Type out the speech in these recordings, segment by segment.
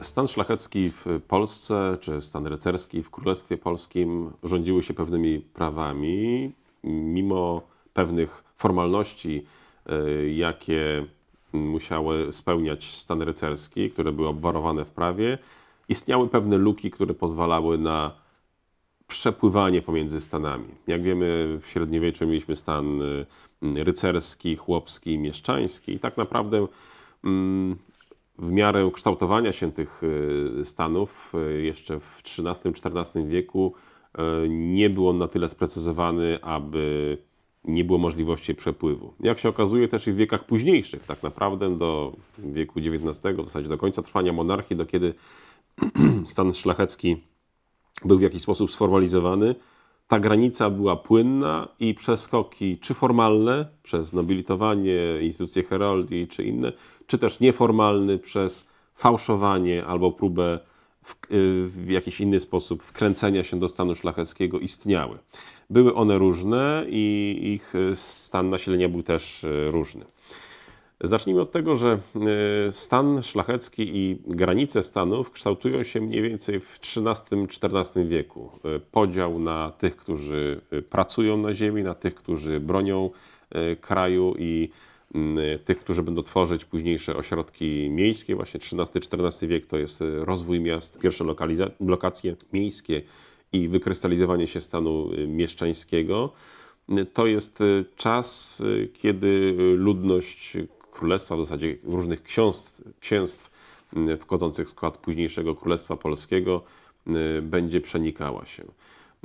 Stan szlachecki w Polsce, czy stan rycerski w Królestwie Polskim rządziły się pewnymi prawami, mimo pewnych formalności, e, jakie musiały spełniać stan rycerski, które były obwarowane w prawie, istniały pewne luki, które pozwalały na przepływanie pomiędzy stanami. Jak wiemy, w średniowieczu mieliśmy stan e, rycerski, chłopski, mieszczański i tak naprawdę mm, w miarę kształtowania się tych e, stanów e, jeszcze w XIII-XIV wieku e, nie był on na tyle sprecyzowany, aby nie było możliwości przepływu. Jak się okazuje też i w wiekach późniejszych, tak naprawdę do wieku XIX, w zasadzie do końca trwania monarchii, do kiedy stan szlachecki był w jakiś sposób sformalizowany, ta granica była płynna i przeskoki, czy formalne, przez nobilitowanie, instytucje heraldii czy inne, czy też nieformalny, przez fałszowanie albo próbę w, y, w, jakiś inny sposób wkręcenia się do stanu szlacheckiego istniały. Były one różne i ich stan nasilenia był też y, różny. Zacznijmy od tego, że e, stan szlachecki i granice stanów kształtują się mniej więcej w XIII-XIV wieku. E, podział na tych, którzy e, pracują na ziemi, na tych, którzy bronią kraju i tych, którzy będą tworzyć późniejsze ośrodki miejskie. Właśnie XIII-XIV wiek to jest rozwój miast, pierwsze lokacje miejskie i wykrystalizowanie się stanu mieszczańskiego. To jest czas, kiedy ludność królestwa, w zasadzie różnych ksiąstw, księstw mm, wchodzących w skład późniejszego Królestwa Polskiego mm, będzie przenikała się.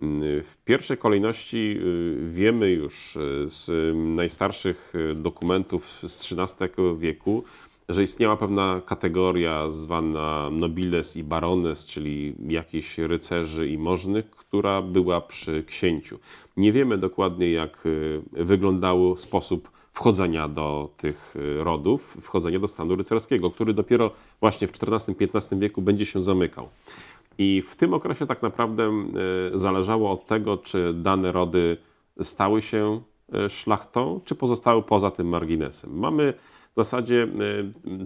Mm, w pierwszej kolejności y, wiemy już y, z najstarszych y, dokumentów z XIII wieku, że istniała pewna kategoria zwana nobiles i barones, czyli jakichś rycerzy i możnych, która była przy księciu. Nie wiemy dokładnie, jak wyglądał sposób wchodzenia do tych y, rodów, wchodzenia do stanu rycerskiego, który dopiero właśnie w XIV-XV wieku będzie się zamykał. I w tym okresie tak naprawdę y, zależało od tego, czy dane rody stały się y, szlachtą, czy pozostały poza tym marginesem. Mamy w zasadzie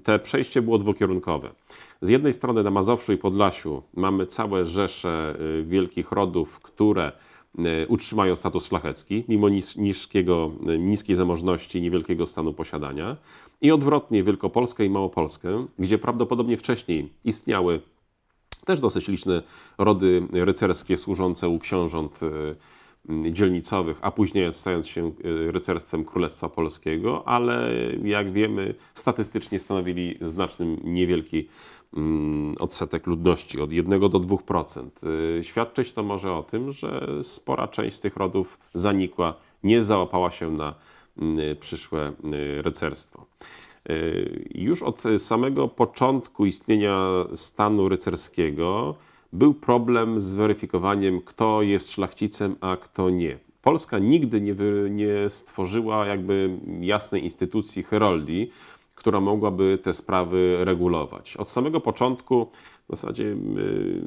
te przejście było dwukierunkowe. Z jednej strony na Mazowszu i Podlasiu mamy całe rzesze wielkich rodów, które E, utrzymają status szlachecki, mimo niskiego, e, niskiej zamożności i niewielkiego stanu posiadania. I odwrotnie Wielkopolskę i Małopolskę, gdzie prawdopodobnie wcześniej istniały też dosyć liczne rody rycerskie służące u książąt e, dzielnicowych, a później stając się rycerstwem Królestwa Polskiego, ale jak wiemy, statystycznie stanowili znaczny, niewielki Mm, odsetek ludności, od 1 do 2%. Y, świadczyć to może o tym, że spora część z tych rodów zanikła, nie załapała się na mm, przyszłe y, rycerstwo. Y, już od samego początku istnienia stanu rycerskiego był problem z weryfikowaniem, kto jest szlachcicem, a kto nie. Polska nigdy nie, wy, nie stworzyła jakby jasnej instytucji heroldii która mogłaby te sprawy regulować. Od samego początku, w zasadzie y,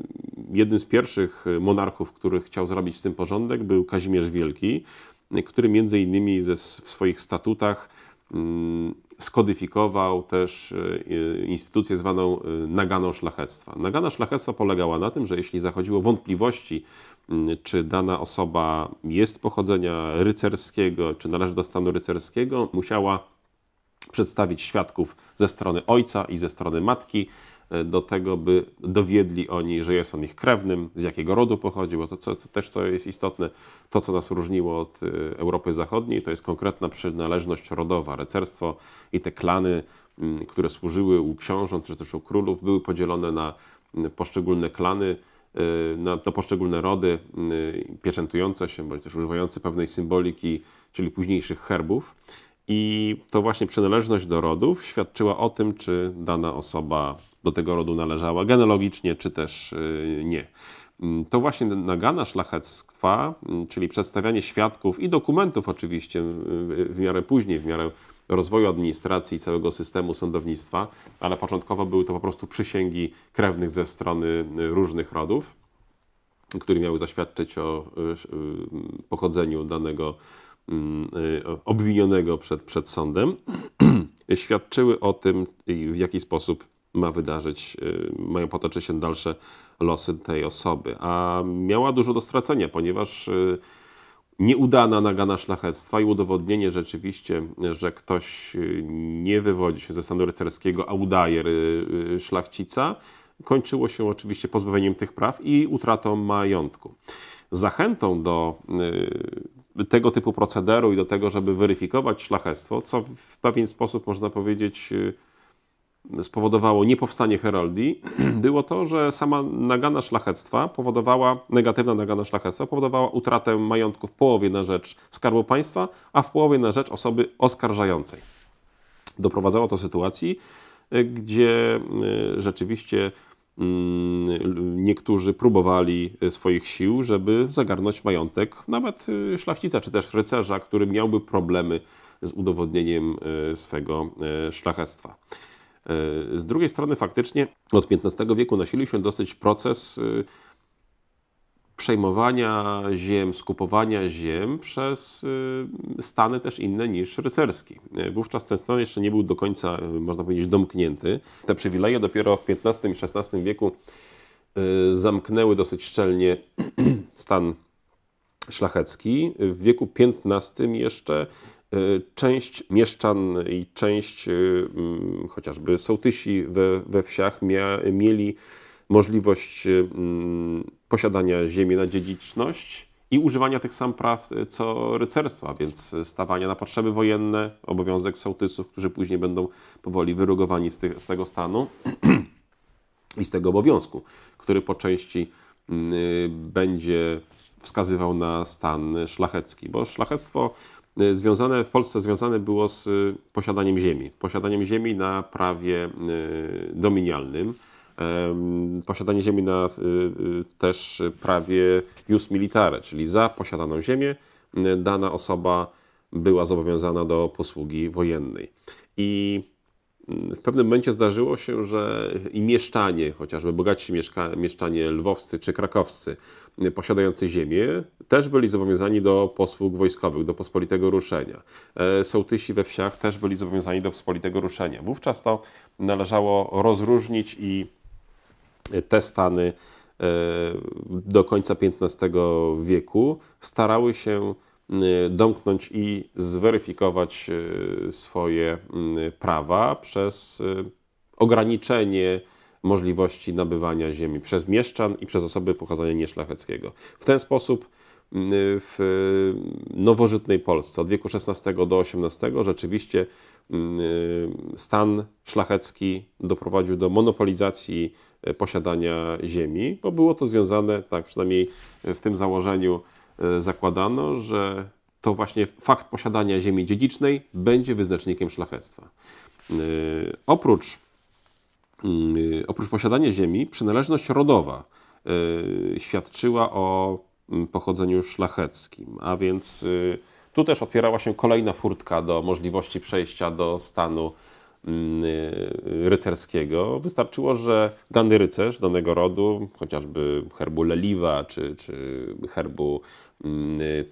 jednym z pierwszych monarchów, który chciał zrobić z tym porządek, był Kazimierz Wielki, który między innymi ze, w swoich statutach mm, skodyfikował też y, y, instytucję zwaną naganą szlachectwa. Nagana szlachectwa polegała na tym, że jeśli zachodziło wątpliwości, czy dana osoba jest pochodzenia rycerskiego, czy należy do stanu rycerskiego, musiała przedstawić świadków ze strony ojca i ze strony matki, e, do tego, by dowiedli oni, że jest on ich krewnym, z jakiego rodu pochodzi, bo to, co, to też co jest istotne, to co nas różniło od e, Europy Zachodniej, to jest konkretna przynależność rodowa. Recerstwo i te klany, które służyły u książąt czy też u królów, były podzielone na poszczególne klany, e, na, na poszczególne rody pieczętujące się, bądź też używające pewnej symboliki, czyli późniejszych herbów. I to właśnie przynależność do rodów świadczyła o tym, czy dana osoba do tego rodu należała genealogicznie, czy też y, nie. Mm, to właśnie nagana szlachectwa, mm, czyli przedstawianie świadków i dokumentów oczywiście w miarę później, w miarę rozwoju administracji i całego systemu sądownictwa, ale początkowo były to po prostu przysięgi krewnych ze strony y, różnych rodów, które miały zaświadczyć o y, pochodzeniu danego Y, obwinionego przed, przed sądem, świadczyły o tym, w jaki sposób ma wydarzyć, y, mają potoczyć się dalsze losy tej osoby. A miała dużo do stracenia, ponieważ y, nieudana nagana szlachectwa i udowodnienie rzeczywiście, że ktoś nie wywodzi się ze stanu rycerskiego, a udaje szlachcica, kończyło się oczywiście pozbawieniem tych praw i utratą majątku. Zachętą do tego typu procederu i do tego, żeby weryfikować szlachectwo, co w pewien sposób można powiedzieć y, spowodowało niepowstanie heraldii, było to, że sama nagana szlachectwa powodowała, negatywna nagana szlachectwa powodowała utratę majątku w połowie na rzecz Skarbu Państwa, a w połowie na rzecz osoby oskarżającej. Doprowadzało to do sytuacji, y, gdzie y, rzeczywiście Mm, niektórzy próbowali y, swoich sił, żeby zagarnąć majątek nawet y, szlachcica czy też rycerza, który miałby problemy z udowodnieniem y, swego szlachectwa. Z drugiej strony faktycznie od XV wieku nasilił się dosyć proces przejmowania ziem, skupowania ziem przez y, stany też inne niż rycerskie. Wówczas ten stan jeszcze nie był do końca, y, można powiedzieć, domknięty. Te przywileje dopiero w XV i XVI wieku y, zamknęły dosyć szczelnie stan szlachecki. W wieku XV jeszcze część mieszczan i część mm, chociażby sołtysi we, we wsiach mia, mieli możliwość mm, posiadania ziemi na dziedziczność i używania tych sam praw e, co rycerstwa, więc stawania na potrzeby wojenne, obowiązek sołtysów, którzy później będą powoli wyrugowani z, tych, z tego stanu i z tego obowiązku, który po części mm, y, będzie wskazywał na stan szlachecki, bo szlachectwo y, związane w Polsce związane było z posiadaniem ziemi, posiadaniem ziemi na prawie y, dominialnym posiadanie ziemi na y, y, też prawie jus militare, czyli za posiadaną ziemię y, dana osoba była zobowiązana do posługi wojennej. I mm, w pewnym momencie zdarzyło się, że i mieszczanie, chociażby bogatsi mieszka, mieszczanie lwowscy czy krakowscy, posiadający ziemię, też byli zobowiązani do posług wojskowych, do pospolitego ruszenia. E, sołtysi we wsiach też byli zobowiązani do pospolitego ruszenia. Wówczas to należało rozróżnić i te Stany e, do końca XV wieku starały się domknąć i zweryfikować e, swoje prawa przez e, ograniczenie możliwości nabywania ziemi przez mieszczan i przez osoby pochodzenia nieszlacheckiego. W ten sposób w nowożytnej Polsce od wieku XVI do XVIII rzeczywiście stan szlachecki doprowadził do monopolizacji E, posiadania ziemi, bo było to związane, tak przynajmniej w tym założeniu e, zakładano, że to właśnie fakt posiadania ziemi dziedzicznej będzie wyznacznikiem szlachectwa. E, oprócz, mm, oprócz posiadania ziemi, przynależność rodowa świadczyła o mm, pochodzeniu szlacheckim, a więc tu też otwierała się kolejna furtka do możliwości przejścia do stanu Y, rycerskiego. Wystarczyło, że dany rycerz danego rodu, chociażby herbu leliwa czy, czy herbu mm, y,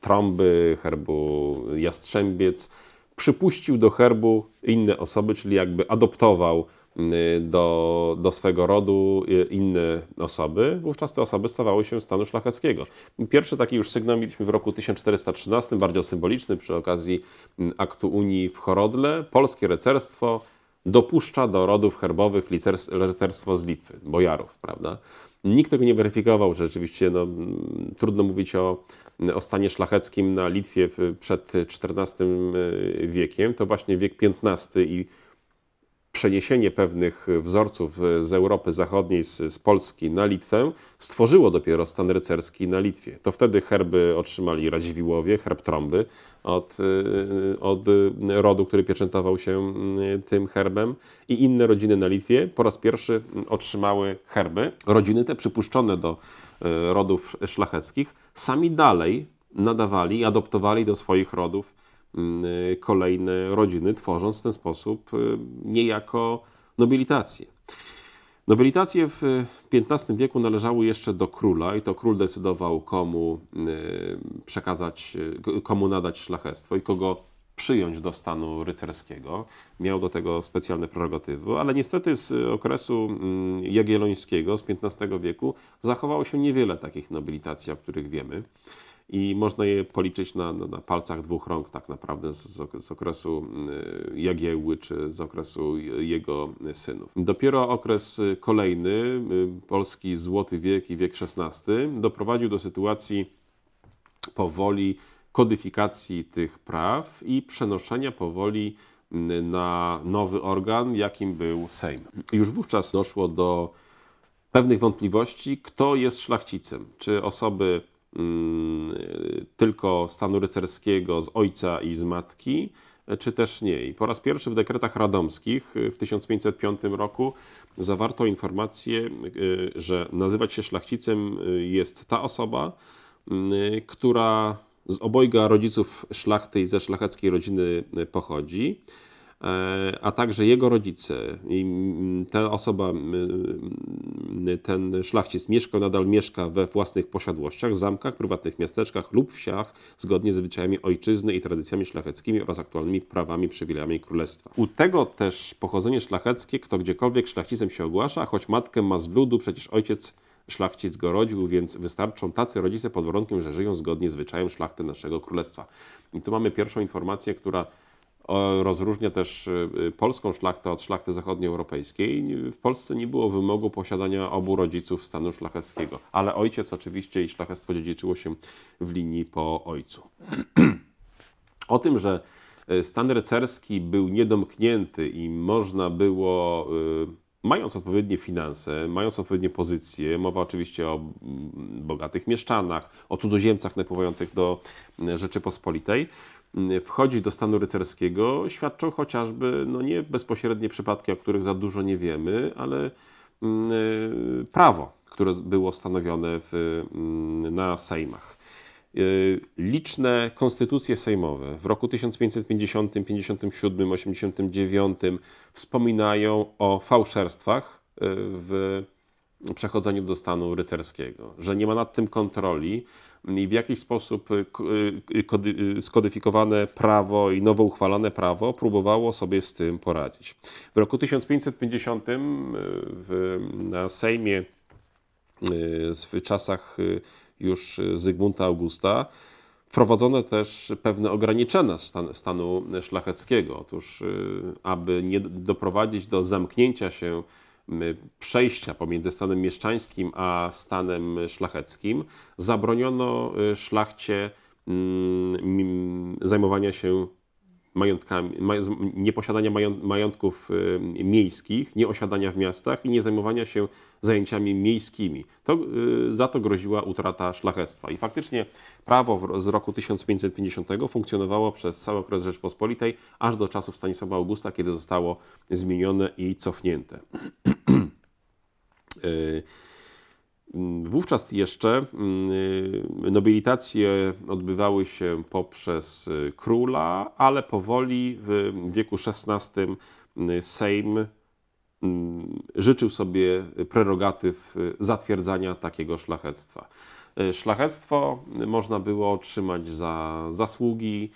trąby, herbu jastrzębiec, przypuścił do herbu inne osoby, czyli jakby adoptował Y, do, do swego rodu y, inne osoby, wówczas te osoby stawały się stanu szlacheckiego. Pierwszy taki już sygnał mieliśmy w roku 1413, bardziej symboliczny, przy okazji mm, aktu Unii w Chorodle. Polskie rycerstwo dopuszcza do rodów herbowych rycerstwo z Litwy, bojarów, prawda? Nikt tego nie weryfikował, że rzeczywiście no, mm, trudno mówić o, mm, o stanie szlacheckim na Litwie przed XIV y, wiekiem. To właśnie wiek XV i przeniesienie pewnych wzorców z Europy Zachodniej, z, z, Polski na Litwę, stworzyło dopiero stan rycerski na Litwie. To wtedy herby otrzymali Radziwiłowie, herb Trąby od, y, od rodu, który pieczętował się y, tym herbem i inne rodziny na Litwie po raz pierwszy otrzymały herby. Rodziny te przypuszczone do y, rodów szlacheckich sami dalej nadawali, adoptowali do swoich rodów Mm, y, kolejne rodziny, tworząc w ten sposób y, niejako nobilitację. Nobilitacje w XV wieku należały jeszcze do króla i to król decydował komu y, przekazać, komu nadać szlachectwo i kogo przyjąć do stanu rycerskiego. Miał do tego specjalne prerogatywy, ale niestety z okresu mm, jagiellońskiego, z XV wieku, zachowało się niewiele takich nobilitacji, o których wiemy i można je policzyć na, na, na palcach dwóch rąk tak naprawdę z, z, okresu y, Jagiełły czy z okresu jego synów. Dopiero okres y, kolejny, y, polski Złoty Wiek i wiek XVI, doprowadził do sytuacji powoli kodyfikacji tych praw i przenoszenia powoli na nowy organ, jakim był Sejm. Już wówczas doszło do pewnych wątpliwości, kto jest szlachcicem. Czy osoby Y, tylko stanu rycerskiego z ojca i z matki, czy też nie. I po raz pierwszy w dekretach radomskich y, w 1505 roku zawarto informację, y, że nazywać się szlachcicem jest ta osoba, która z obojga rodziców szlachty i ze szlacheckiej rodziny pochodzi. E, a także jego rodzice. I mm, ta osoba, mm, mm, ten szlachcic mieszkał, nadal mieszka we własnych posiadłościach, zamkach, prywatnych miasteczkach lub wsiach, zgodnie z zwyczajami ojczyzny i tradycjami szlacheckimi oraz aktualnymi prawami, przywilejami królestwa. U tego też pochodzenie szlacheckie, kto gdziekolwiek szlachcicem się ogłasza, choć matkę ma z ludu, przecież ojciec szlachcic go rodził, więc wystarczą tacy rodzice pod warunkiem, że żyją zgodnie z zwyczajem szlachty naszego królestwa. I tu mamy pierwszą informację, która rozróżnia też y, y, polską szlachtę od szlachty zachodnioeuropejskiej. W Polsce nie było wymogu posiadania obu rodziców stanu szlacheckiego, ale ojciec oczywiście i szlachectwo dziedziczyło się w linii po ojcu. o tym, że y, stan rycerski był niedomknięty i można było, mając odpowiednie finanse, mając odpowiednie pozycje, mowa oczywiście o mm, bogatych mieszczanach, o cudzoziemcach napływających do Rzeczypospolitej, Y, wchodzi do stanu rycerskiego, świadczą chociażby no nie bezpośrednie przypadki, o których za dużo nie wiemy, ale mm, y, prawo, które było stanowione w, mm, na Sejmach. Y, liczne konstytucje sejmowe w roku 1550, 57, 89 wspominają o fałszerstwach w przechodzeniu do stanu rycerskiego, że nie ma nad tym kontroli, i w jaki sposób y, y, y, skodyfikowane prawo i nowo uchwalane prawo próbowało sobie z tym poradzić. W roku 1550 w, na Sejmie w czasach już Zygmunta Augusta wprowadzono też pewne ograniczenia stanu szlacheckiego. Otóż, aby nie doprowadzić do zamknięcia się przejścia pomiędzy stanem mieszczańskim a stanem szlacheckim, zabroniono y, szlachcie zajmowania się majątkami, nieposiadania majątków y, miejskich, nieosiadania w miastach i nie zajmowania się zajęciami miejskimi. To, y, za to groziła utrata szlachectwa. I faktycznie prawo z roku 1550 funkcjonowało przez cały okres Rzeczpospolitej, aż do czasów Stanisława Augusta, kiedy zostało zmienione i cofnięte. Y, y, wówczas jeszcze y, nobilitacje odbywały się poprzez króla, ale powoli w wieku XVI Sejm życzył sobie prerogatyw zatwierdzania takiego szlachectwa. Szlachectwo można było otrzymać za zasługi,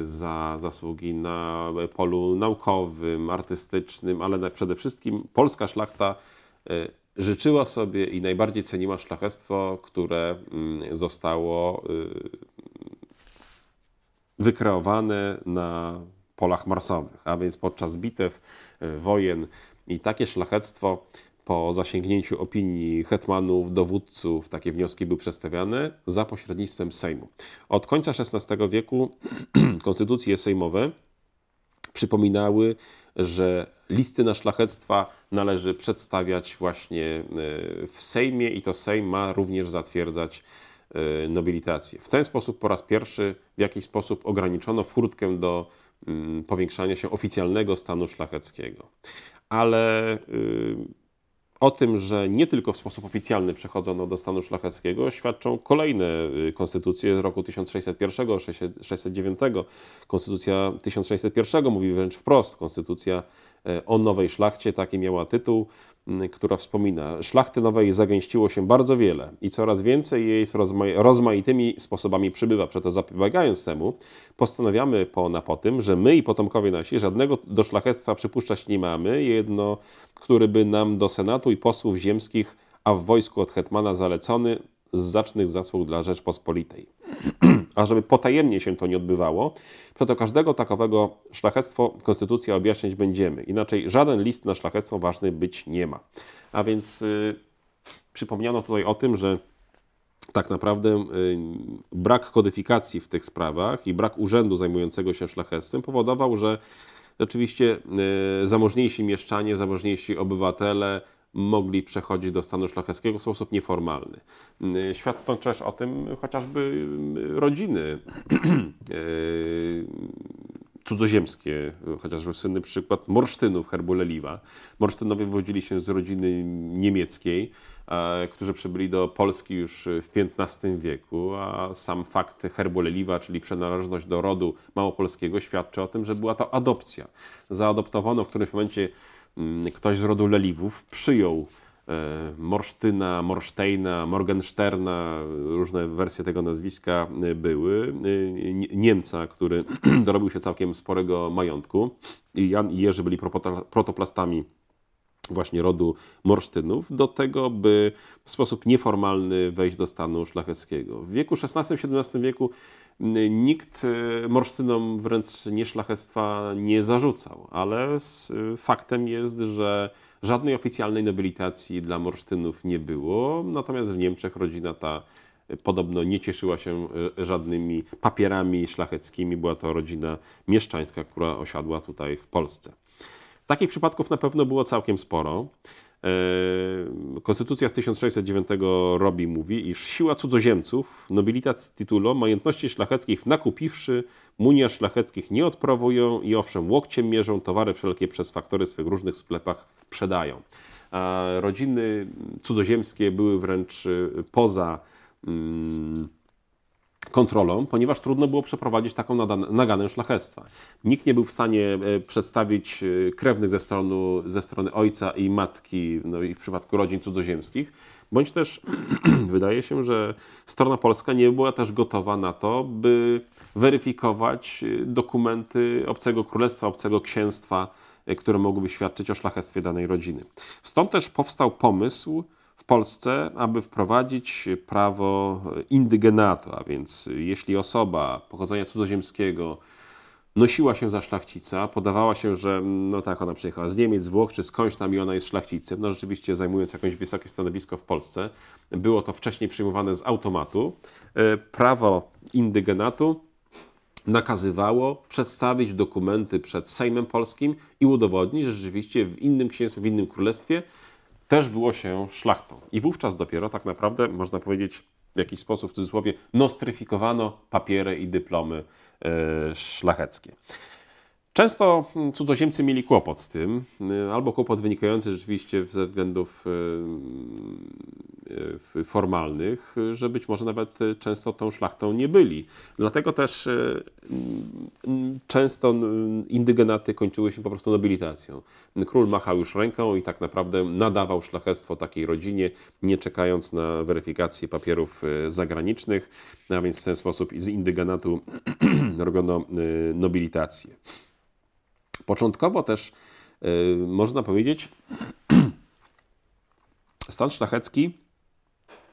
za zasługi na polu naukowym, artystycznym, ale przede wszystkim polska szlachta Y, życzyła sobie i najbardziej ceniła szlachectwo, które mm, zostało y, wykreowane na polach marsowych, a więc podczas bitew, y, wojen i takie szlachectwo po zasięgnięciu opinii hetmanów, dowódców, takie wnioski były przedstawiane za pośrednictwem Sejmu. Od końca XVI wieku konstytucje sejmowe przypominały, że Listy na szlachectwa należy przedstawiać właśnie e, w Sejmie i to Sejm ma również zatwierdzać e, nobilitację. W ten sposób po raz pierwszy w jakiś sposób ograniczono furtkę do mm, powiększania się oficjalnego stanu szlacheckiego. Ale y, o tym, że nie tylko w sposób oficjalny przechodzono do stanu szlacheckiego, świadczą kolejne y, konstytucje z roku 1601, 1609. Konstytucja 1601 mówi wręcz wprost, konstytucja E, o nowej szlachcie, taki miała tytuł, która wspomina: Szlachty nowej zagęściło się bardzo wiele i coraz więcej jej z rozmaitymi sposobami przybywa. Przeto zapobiegając temu, postanawiamy po napotym, że my i potomkowie nasi żadnego do szlachectwa przypuszczać nie mamy, jedno, który by nam do senatu i posłów ziemskich, a w wojsku od hetmana zalecony z zacznych zasług dla Rzeczpospolitej. a żeby potajemnie się to nie odbywało, przeto każdego takowego szlachectwo konstytucja objaśniać będziemy. Inaczej żaden list na szlachectwo ważny być nie ma. A więc yy, przypomniano tutaj o tym, że tak naprawdę yy, brak kodyfikacji w tych sprawach i brak urzędu zajmującego się szlachectwem powodował, że rzeczywiście yy, zamożniejsi mieszczanie, zamożniejsi obywatele mogli przechodzić do stanu szlacheckiego w sposób nieformalny. Y, Świadczą też o tym chociażby y, rodziny y, cudzoziemskie, chociażby słynny przykład Morsztynów, Herbuleliwa. Morsztynowie wywodzili się z rodziny niemieckiej, którzy przybyli do Polski już w XV wieku, a sam fakt herbuleliwa, czyli przynależność do rodu małopolskiego, świadczy o tym, że była to adopcja. Zaadoptowano w którymś momencie Y, ktoś z rodu Leliwów przyjął y, Morsztyna, Morsztejna, Morgensterna, różne wersje tego nazwiska y, były. Niemca, który dorobił się całkiem sporego majątku. Jan i Jerzy byli protoplastami właśnie rodu Morsztynów, do tego, by w sposób nieformalny wejść do stanu szlacheckiego. W wieku XVI-XVII wieku nikt e, Morsztynom wręcz nieszlachectwa nie zarzucał, ale e, faktem jest, że żadnej oficjalnej nobilitacji dla Morsztynów nie było, natomiast w Niemczech rodzina ta e, podobno nie cieszyła się żadnymi papierami szlacheckimi. Była to rodzina mieszczańska, która osiadła tutaj w Polsce. Takich przypadków na pewno było całkiem sporo. E, Konstytucja z 1609 robi, mówi, iż siła cudzoziemców, nobilitat z titulo, majątności szlacheckich nakupiwszy, munia szlacheckich nie odprowują i owszem łokciem mierzą, towary wszelkie przez faktory swych różnych sklepach sprzedają. A rodziny cudzoziemskie były wręcz e, poza... Mm, kontrolą, ponieważ trudno było przeprowadzić taką naganę szlachectwa. Nikt nie był w stanie e, przedstawić e, krewnych ze strony, ze strony ojca i matki, no i w przypadku rodzin cudzoziemskich, bądź też wydaje się, że strona polska nie była też gotowa na to, by weryfikować e, dokumenty obcego królestwa, obcego księstwa, które mogłyby świadczyć o szlachectwie danej rodziny. Stąd też powstał pomysł, Polsce, aby wprowadzić prawo indygenato, a więc jeśli osoba pochodzenia cudzoziemskiego nosiła się za szlachcica, podawała się, że no tak, ona przyjechała z Niemiec, z Włoch czy skądś tam i ona jest szlachcicem, no rzeczywiście zajmując jakieś wysokie stanowisko w Polsce. Było to wcześniej przyjmowane z automatu. E, prawo indygenatu nakazywało przedstawić dokumenty przed Sejmem Polskim i udowodnić, że rzeczywiście w innym księstwie, w innym królestwie też było się szlachtą. I wówczas dopiero tak naprawdę można powiedzieć w jakiś sposób w cudzysłowie nostryfikowano papiery i dyplomy yy, szlacheckie. Często mm, cudzoziemcy mieli kłopot z tym, y, albo kłopot wynikający rzeczywiście ze względów y, y, formalnych, że być może nawet często tą szlachtą nie byli. Dlatego też często indygenaty kończyły się po prostu nobilitacją. Król machał już ręką i tak naprawdę nadawał szlachectwo takiej rodzinie, nie czekając na weryfikację papierów zagranicznych, a więc w ten sposób z indygenatu robiono nobilitację. Początkowo też y, można powiedzieć, stan szlachecki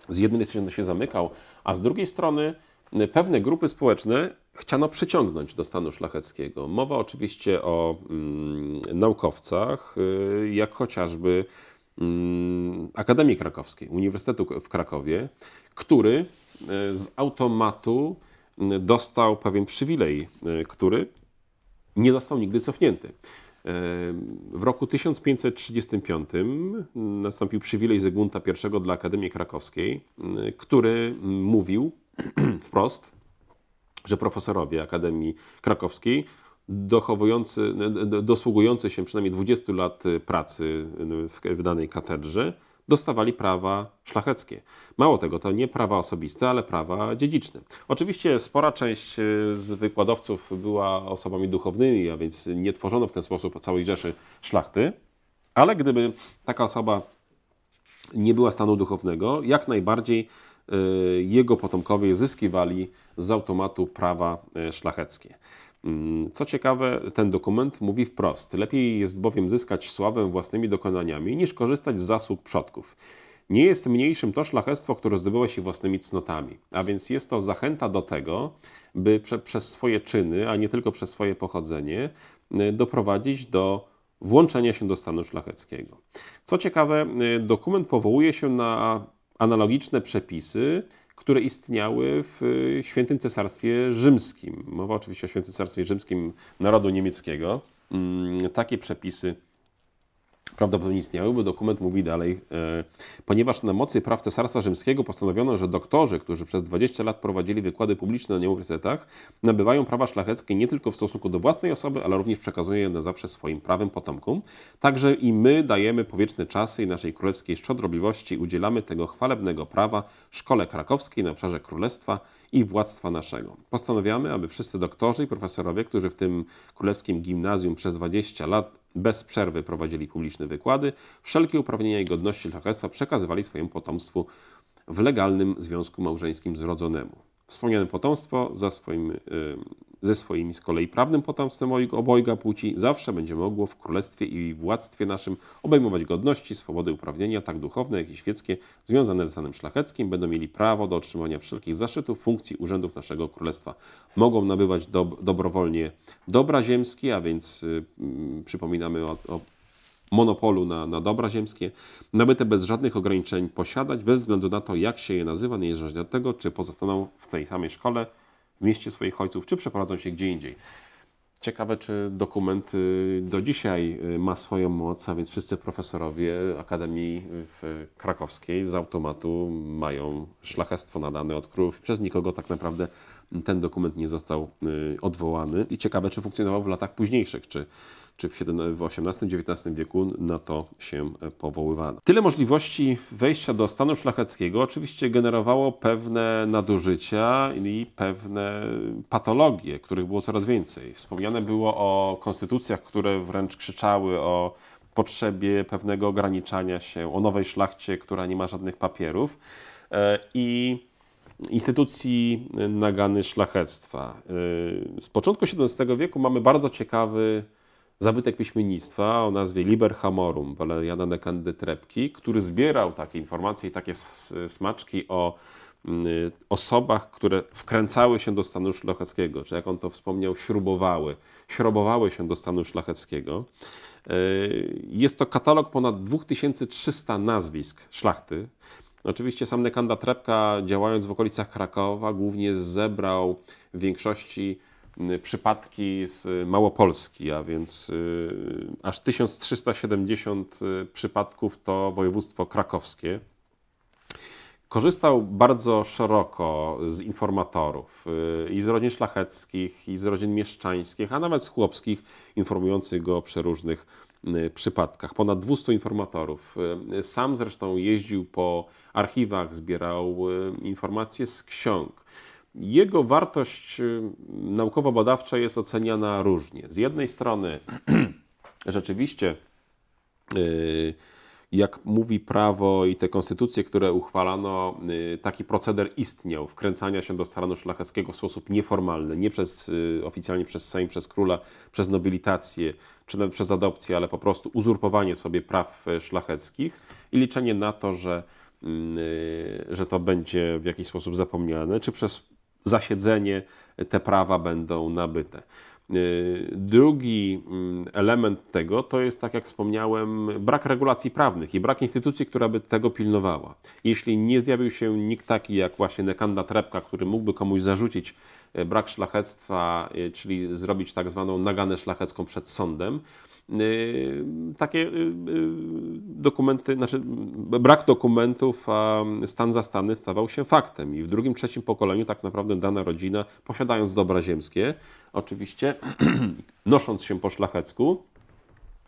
z jednej strony się zamykał, a z drugiej strony y, pewne grupy społeczne chciano przyciągnąć do stanu szlacheckiego. Mowa oczywiście o mm, naukowcach, y, jak chociażby mm, Akademii Krakowskiej, Uniwersytetu w Krakowie, który z automatu dostał pewien przywilej, który nie został nigdy cofnięty. W roku 1535 mm, nastąpił przywilej Zygmunta I dla Akademii Krakowskiej, mm, który mm, mówił wprost, że profesorowie Akademii Krakowskiej dosługujący się przynajmniej 20 lat y, pracy y, w, w danej katedrze dostawali prawa szlacheckie. Mało tego, to nie prawa osobiste, ale prawa dziedziczne. Oczywiście spora część y, z wykładowców była osobami duchownymi, a więc nie tworzono w ten sposób całej rzeszy szlachty, ale gdyby taka osoba nie była stanu duchownego, jak najbardziej y, jego potomkowie zyskiwali z automatu prawa y, szlacheckie. Mm, co ciekawe, ten dokument mówi wprost: lepiej jest bowiem zyskać sławę własnymi dokonaniami, niż korzystać z zasług przodków. Nie jest mniejszym to szlachectwo, które zdobyło się własnymi cnotami, a więc jest to zachęta do tego, by prze, przez swoje czyny, a nie tylko przez swoje pochodzenie, y, doprowadzić do włączenia się do stanu szlacheckiego. Co ciekawe, y, dokument powołuje się na analogiczne przepisy które istniały w y, Świętym Cesarstwie Rzymskim. Mowa oczywiście o Świętym Cesarstwie Rzymskim narodu niemieckiego. Mm, takie przepisy prawdopodobnie istniałyby. dokument mówi dalej, e, ponieważ na mocy praw Cesarstwa Rzymskiego postanowiono, że doktorzy, którzy przez 20 lat prowadzili wykłady publiczne na uniwersytetach, nabywają prawa szlacheckie nie tylko w stosunku do własnej osoby, ale również przekazują je na zawsze swoim prawym potomkom. Także i my dajemy powietrzne czasy i naszej królewskiej szczodrobliwości udzielamy tego chwalebnego prawa Szkole Krakowskiej na obszarze Królestwa i władztwa naszego. Postanawiamy, aby wszyscy doktorzy i profesorowie, którzy w tym królewskim gimnazjum przez 20 lat bez przerwy prowadzili publiczne wykłady, wszelkie uprawnienia i godności szlachectwa przekazywali swojemu potomstwu w legalnym związku małżeńskim zrodzonemu. Wspomniane potomstwo za swoim, y, ze swoimi z kolei prawnym potomstwem obojga płci zawsze będzie mogło w królestwie i władztwie naszym obejmować godności, swobody, uprawnienia, tak duchowne, jak i świeckie, związane ze stanem szlacheckim, będą mieli prawo do otrzymania wszelkich zaszczytów, funkcji, urzędów naszego królestwa. Mogą nabywać dobrowolnie dobra ziemskie, a więc y, przypominamy o, o monopolu na, na dobra ziemskie, nabyte bez żadnych ograniczeń posiadać, bez względu na to, jak się je nazywa, niezależnie od tego, czy pozostaną w tej samej szkole, w mieście swoich ojców, czy przeprowadzą się gdzie indziej. Ciekawe, czy dokument y, do dzisiaj y, ma swoją moc, a więc wszyscy profesorowie Akademii Krakowskiej z automatu mają szlachectwo nadane od królów. Przez nikogo tak naprawdę ten dokument nie został y, odwołany. I ciekawe, czy funkcjonował w latach późniejszych, czy czy w XVIII-XIX wieku na to się powoływano. Tyle możliwości wejścia do stanu szlacheckiego oczywiście generowało pewne nadużycia i pewne patologie, których było coraz więcej. Wspomniane było o konstytucjach, które wręcz krzyczały o potrzebie pewnego ograniczania się, o nowej szlachcie, która nie ma żadnych papierów e, i instytucji nagany szlachectwa. E, z początku XVII wieku mamy bardzo ciekawy zabytek piśmiennictwa o nazwie Liber Hamorum Waleriana Nekandy Trepki, który zbierał takie informacje i takie smaczki o mm, y, osobach, które wkręcały się do stanu szlacheckiego, czy jak on to wspomniał, śrubowały, śrubowały się do stanu szlacheckiego. Y, jest to katalog ponad 2300 nazwisk szlachty. Oczywiście sam Nekanda Trepka, działając w okolicach Krakowa, głównie zebrał w większości Y, przypadki z Małopolski, a więc y, aż 1370 y, przypadków to województwo krakowskie. Korzystał bardzo szeroko z informatorów i z rodzin szlacheckich, i z rodzin mieszczańskich, a nawet z chłopskich, informujących go o przeróżnych przypadkach. Ponad 200 informatorów. Sam zresztą jeździł po archiwach, zbierał informacje z ksiąg. Jego wartość y, naukowo-badawcza jest oceniana różnie. Z jednej strony rzeczywiście y, jak mówi prawo i te konstytucje, które uchwalano, y, taki proceder istniał wkręcania się do stanu szlacheckiego w sposób nieformalny, nie przez, oficjalnie przez Sejm, przez króla, przez nobilitację, czy nawet przez adopcję, ale po prostu uzurpowanie sobie praw szlacheckich i liczenie na to, że, mm, że to będzie w jakiś sposób zapomniane, czy przez zasiedzenie te prawa będą nabyte. Y, drugi mm, element tego to jest, tak jak wspomniałem, brak regulacji prawnych i brak instytucji, która by tego pilnowała. Jeśli nie zjawił się nikt taki jak właśnie Nekanda Trepka, który mógłby komuś zarzucić e, brak szlachectwa, e, czyli zrobić tak zwaną naganę szlachecką przed sądem, Y, takie y, y, dokumenty, znaczy brak dokumentów, a stan za stawał się faktem. I w drugim, trzecim pokoleniu tak naprawdę dana rodzina, posiadając dobra ziemskie, oczywiście nosząc się po szlachecku,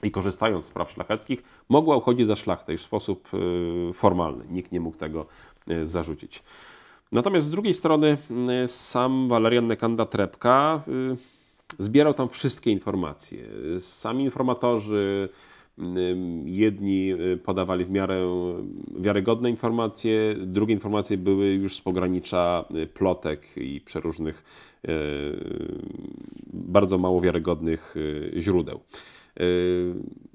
i korzystając z praw szlacheckich, mogła uchodzić za szlachtę już w sposób formalny. Nikt nie mógł tego zarzucić. Natomiast z drugiej strony sam Walerian Nekanda Trepka zbierał tam wszystkie informacje. Sami informatorzy, jedni y, podawali w miarę y, wiarygodne informacje, drugie informacje były już z pogranicza y, plotek i przeróżnych bardzo mało wiarygodnych źródeł.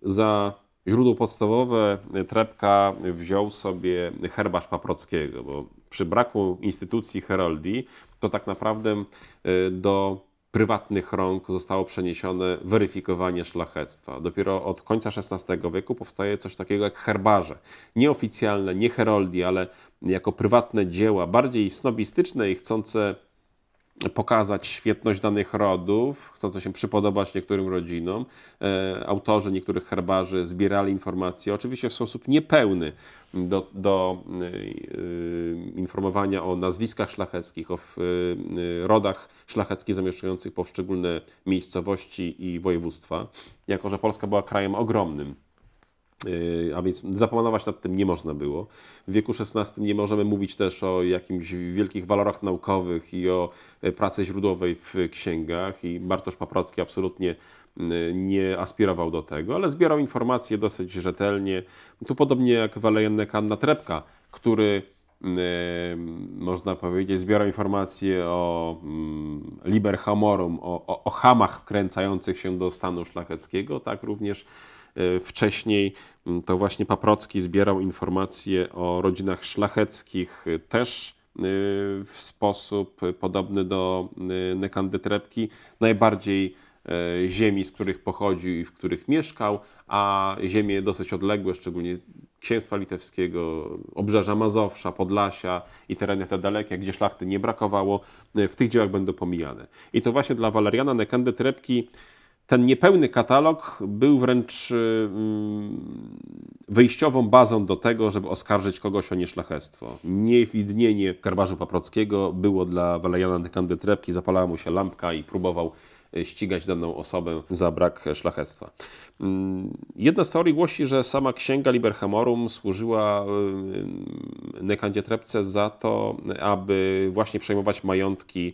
Za źródło podstawowe Trepka wziął sobie herbarz Paprockiego, bo przy braku instytucji heraldii to tak naprawdę do prywatnych rąk zostało przeniesione weryfikowanie szlachectwa. Dopiero od końca XVI wieku powstaje coś takiego jak herbarze. Nieoficjalne, nie heroldi, ale jako prywatne dzieła, bardziej snobistyczne i chcące pokazać świetność danych rodów, chcąco się przypodobać niektórym rodzinom. E, autorzy niektórych herbarzy zbierali informacje, oczywiście w sposób niepełny, do, do e, informowania o nazwiskach szlacheckich, o e, rodach szlacheckich zamieszkujących poszczególne miejscowości i województwa, jako że Polska była krajem ogromnym Yy, a więc zapanować nad tym nie można było. W wieku XVI nie możemy mówić też o jakimś wielkich walorach naukowych i o e, pracy źródłowej w księgach. I Bartosz Paprocki absolutnie e, nie aspirował do tego, ale zbierał informacje dosyć rzetelnie. Tu podobnie jak walejenne Kanna Trepka, który mm, e, można powiedzieć, zbiera informacje o mm, Liber Hamorum, o, o, o, hamach wkręcających się do stanu szlacheckiego, tak również E, wcześniej mm, to właśnie Paprocki zbierał informacje o rodzinach szlacheckich e, też e, w sposób podobny do Nekandy Najbardziej ziemi, z których pochodził i w których mieszkał, a ziemie dosyć odległe, szczególnie Księstwa Litewskiego, Obrzeża Mazowsza, Podlasia i tereny te dalekie, gdzie szlachty nie brakowało, w tych dziełach będą pomijane. I to właśnie dla Waleriana Nekandy Trepki ten niepełny katalog był wręcz y, mm, wyjściową bazą do tego, żeby oskarżyć kogoś o nieszlachectwo. Niewidnienie Karbarzu Paprockiego było dla Walejana Dekandy Trepki, zapalała mu się lampka i próbował y, ścigać daną osobę za brak szlachectwa. Mm, jedna z teorii głosi, że sama księga Liber Hamorum służyła y, Nekandzie Trepce za to, aby właśnie przejmować majątki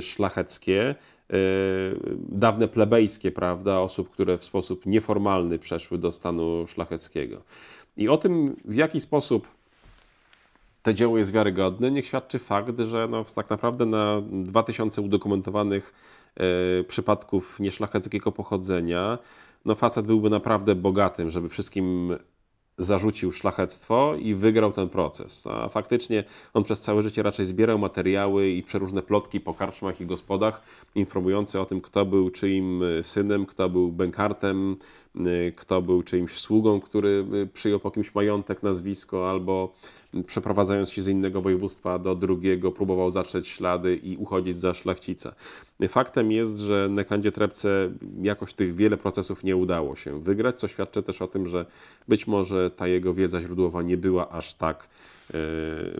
szlacheckie, Y, dawne plebejskie, prawda, osób, które w sposób nieformalny przeszły do stanu szlacheckiego. I o tym, w jaki sposób to dzieło jest wiarygodne, niech świadczy fakt, że no, tak naprawdę na 2000 udokumentowanych y, przypadków nieszlacheckiego pochodzenia, no facet byłby naprawdę bogatym, żeby wszystkim zarzucił szlachectwo i wygrał ten proces. A faktycznie on przez całe życie raczej zbierał materiały i przeróżne plotki po karczmach i gospodach informujące o tym, kto był czyim y, synem, kto był bękartem, y, kto był czyimś sługą, który y, przyjął po kimś majątek, nazwisko albo przeprowadzając się z innego województwa do drugiego, próbował zatrzeć ślady i uchodzić za szlachcica. Faktem jest, że Nekandzie Trepce jakoś tych wiele procesów nie udało się wygrać, co świadczy też o tym, że być może ta jego wiedza źródłowa nie była aż tak e,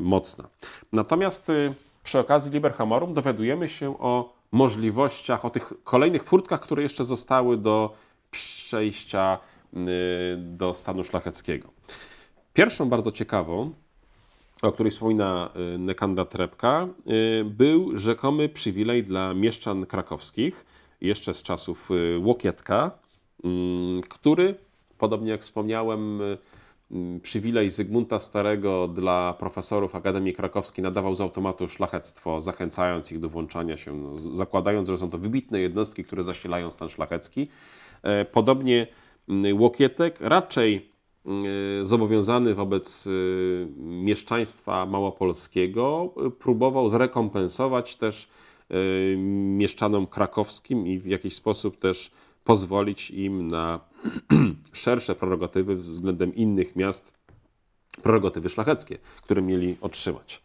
mocna. Natomiast e, przy okazji Liberhamorum dowiadujemy się o możliwościach, o tych kolejnych furtkach, które jeszcze zostały do przejścia e, do stanu szlacheckiego. Pierwszą bardzo ciekawą o której wspomina y, Nekanda Trepka, y, był rzekomy przywilej dla mieszczan krakowskich, jeszcze z czasów y, Łokietka, który, podobnie jak wspomniałem, przywilej Zygmunta Starego dla profesorów Akademii Krakowskiej nadawał z automatu szlachectwo, zachęcając ich do włączania się, no, zakładając, że są to wybitne jednostki, które zasilają stan szlachecki. E, podobnie Łokietek raczej Y, zobowiązany wobec y, mieszczaństwa małopolskiego, y, próbował zrekompensować też mieszczanom krakowskim i w jakiś sposób też pozwolić im na szersze prerogatywy względem innych miast, prerogatywy szlacheckie, które mieli otrzymać.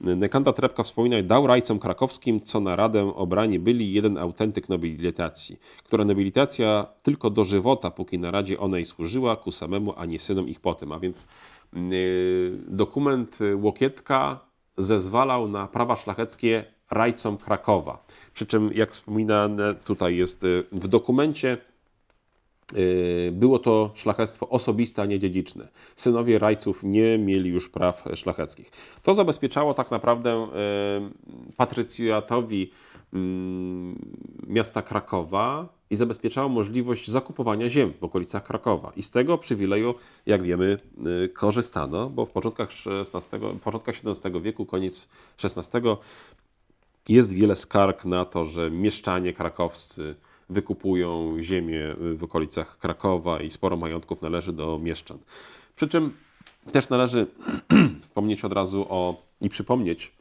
Nekanta Trepka wspomina, dał rajcom krakowskim, co na radę obrani byli, jeden autentyk nobilitacji, która nobilitacja tylko do żywota, póki na radzie ona i służyła, ku samemu, a nie synom ich potem. A więc yy, dokument y, Łokietka zezwalał na prawa szlacheckie rajcom Krakowa. Przy czym, jak wspominane tutaj jest y, w dokumencie, Y, było to szlachectwo osobiste, a nie dziedziczne. Synowie rajców nie mieli już praw szlacheckich. To zabezpieczało tak naprawdę y, patrycjatowi y, miasta Krakowa i zabezpieczało możliwość zakupowania ziem w okolicach Krakowa. I z tego przywileju, jak wiemy, korzystano, bo w początkach, 16, początkach XVII wieku, koniec XVI, jest wiele skarg na to, że mieszczanie krakowscy wykupują ziemię y, w okolicach Krakowa i sporo majątków należy do mieszczan. Przy czym też należy wspomnieć od razu o i przypomnieć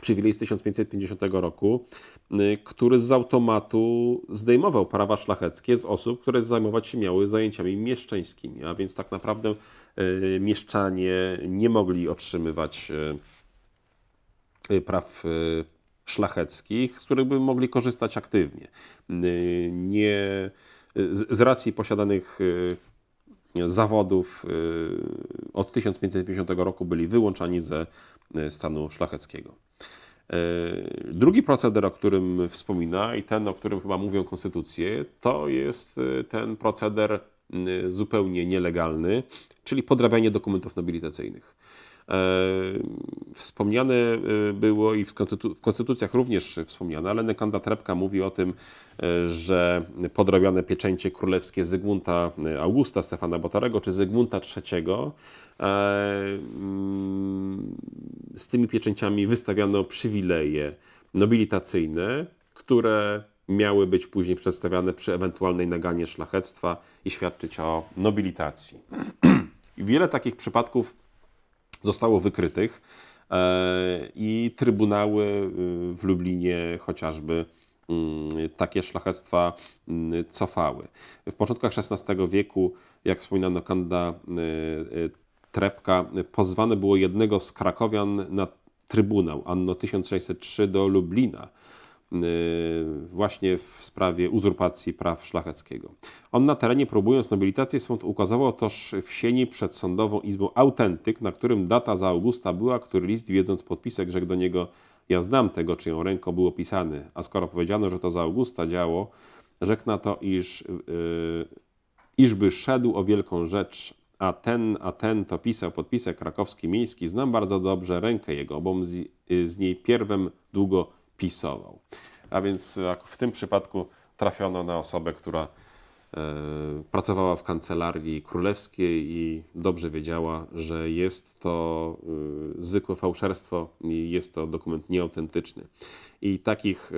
przywilej z 1550 roku, y, który z automatu zdejmował prawa szlacheckie z osób, które zajmować się miały zajęciami mieszczańskimi, a więc tak naprawdę y, mieszczanie nie mogli otrzymywać praw szlacheckich, z których by mogli korzystać aktywnie. Y, nie, z, z racji posiadanych y, zawodów y, od 1550 roku byli wyłączani ze stanu szlacheckiego. Drugi proceder, o którym wspomina i ten, o którym chyba mówią konstytucje, to jest ten proceder zupełnie nielegalny, czyli podrabianie dokumentów nobilitacyjnych. E, wspomniane e, było i w, konstytucjach również wspomniane, ale Nekanda Trepka mówi o tym, e, że podrobione pieczęcie królewskie Zygmunta Augusta, Stefana Botarego czy Zygmunta III mm, z tymi pieczęciami wystawiano przywileje nobilitacyjne, które miały być później przedstawiane przy ewentualnej naganie szlachectwa i świadczyć o nobilitacji. Wiele takich przypadków zostało wykrytych e, i trybunały y, w Lublinie chociażby mm, takie szlachectwa mm, cofały. W początkach XVI wieku, jak wspominano, Kanda y, y, Trepka pozwane było jednego z Krakowian na trybunał Anno 1603 do Lublina Y, właśnie w sprawie uzurpacji praw szlacheckiego. On na terenie próbując nobilitację sąd ukazował toż w sieni przed Sądową Izbą autentyk, na którym data za Augusta była, który list wiedząc podpisek rzekł do niego ja znam tego, czyją ręką był opisany, a skoro powiedziano, że to za Augusta działo, rzekł na to, iż, yy, iżby szedł o wielką rzecz, a ten, a ten to pisał podpisek krakowski miejski, znam bardzo dobrze rękę jego, bom z, yy, z niej pierwem długo pisował. A więc e, w tym przypadku trafiono na osobę, która e, pracowała w kancelarii królewskiej i dobrze wiedziała, że jest to e, zwykłe fałszerstwo i jest to dokument nieautentyczny. I takich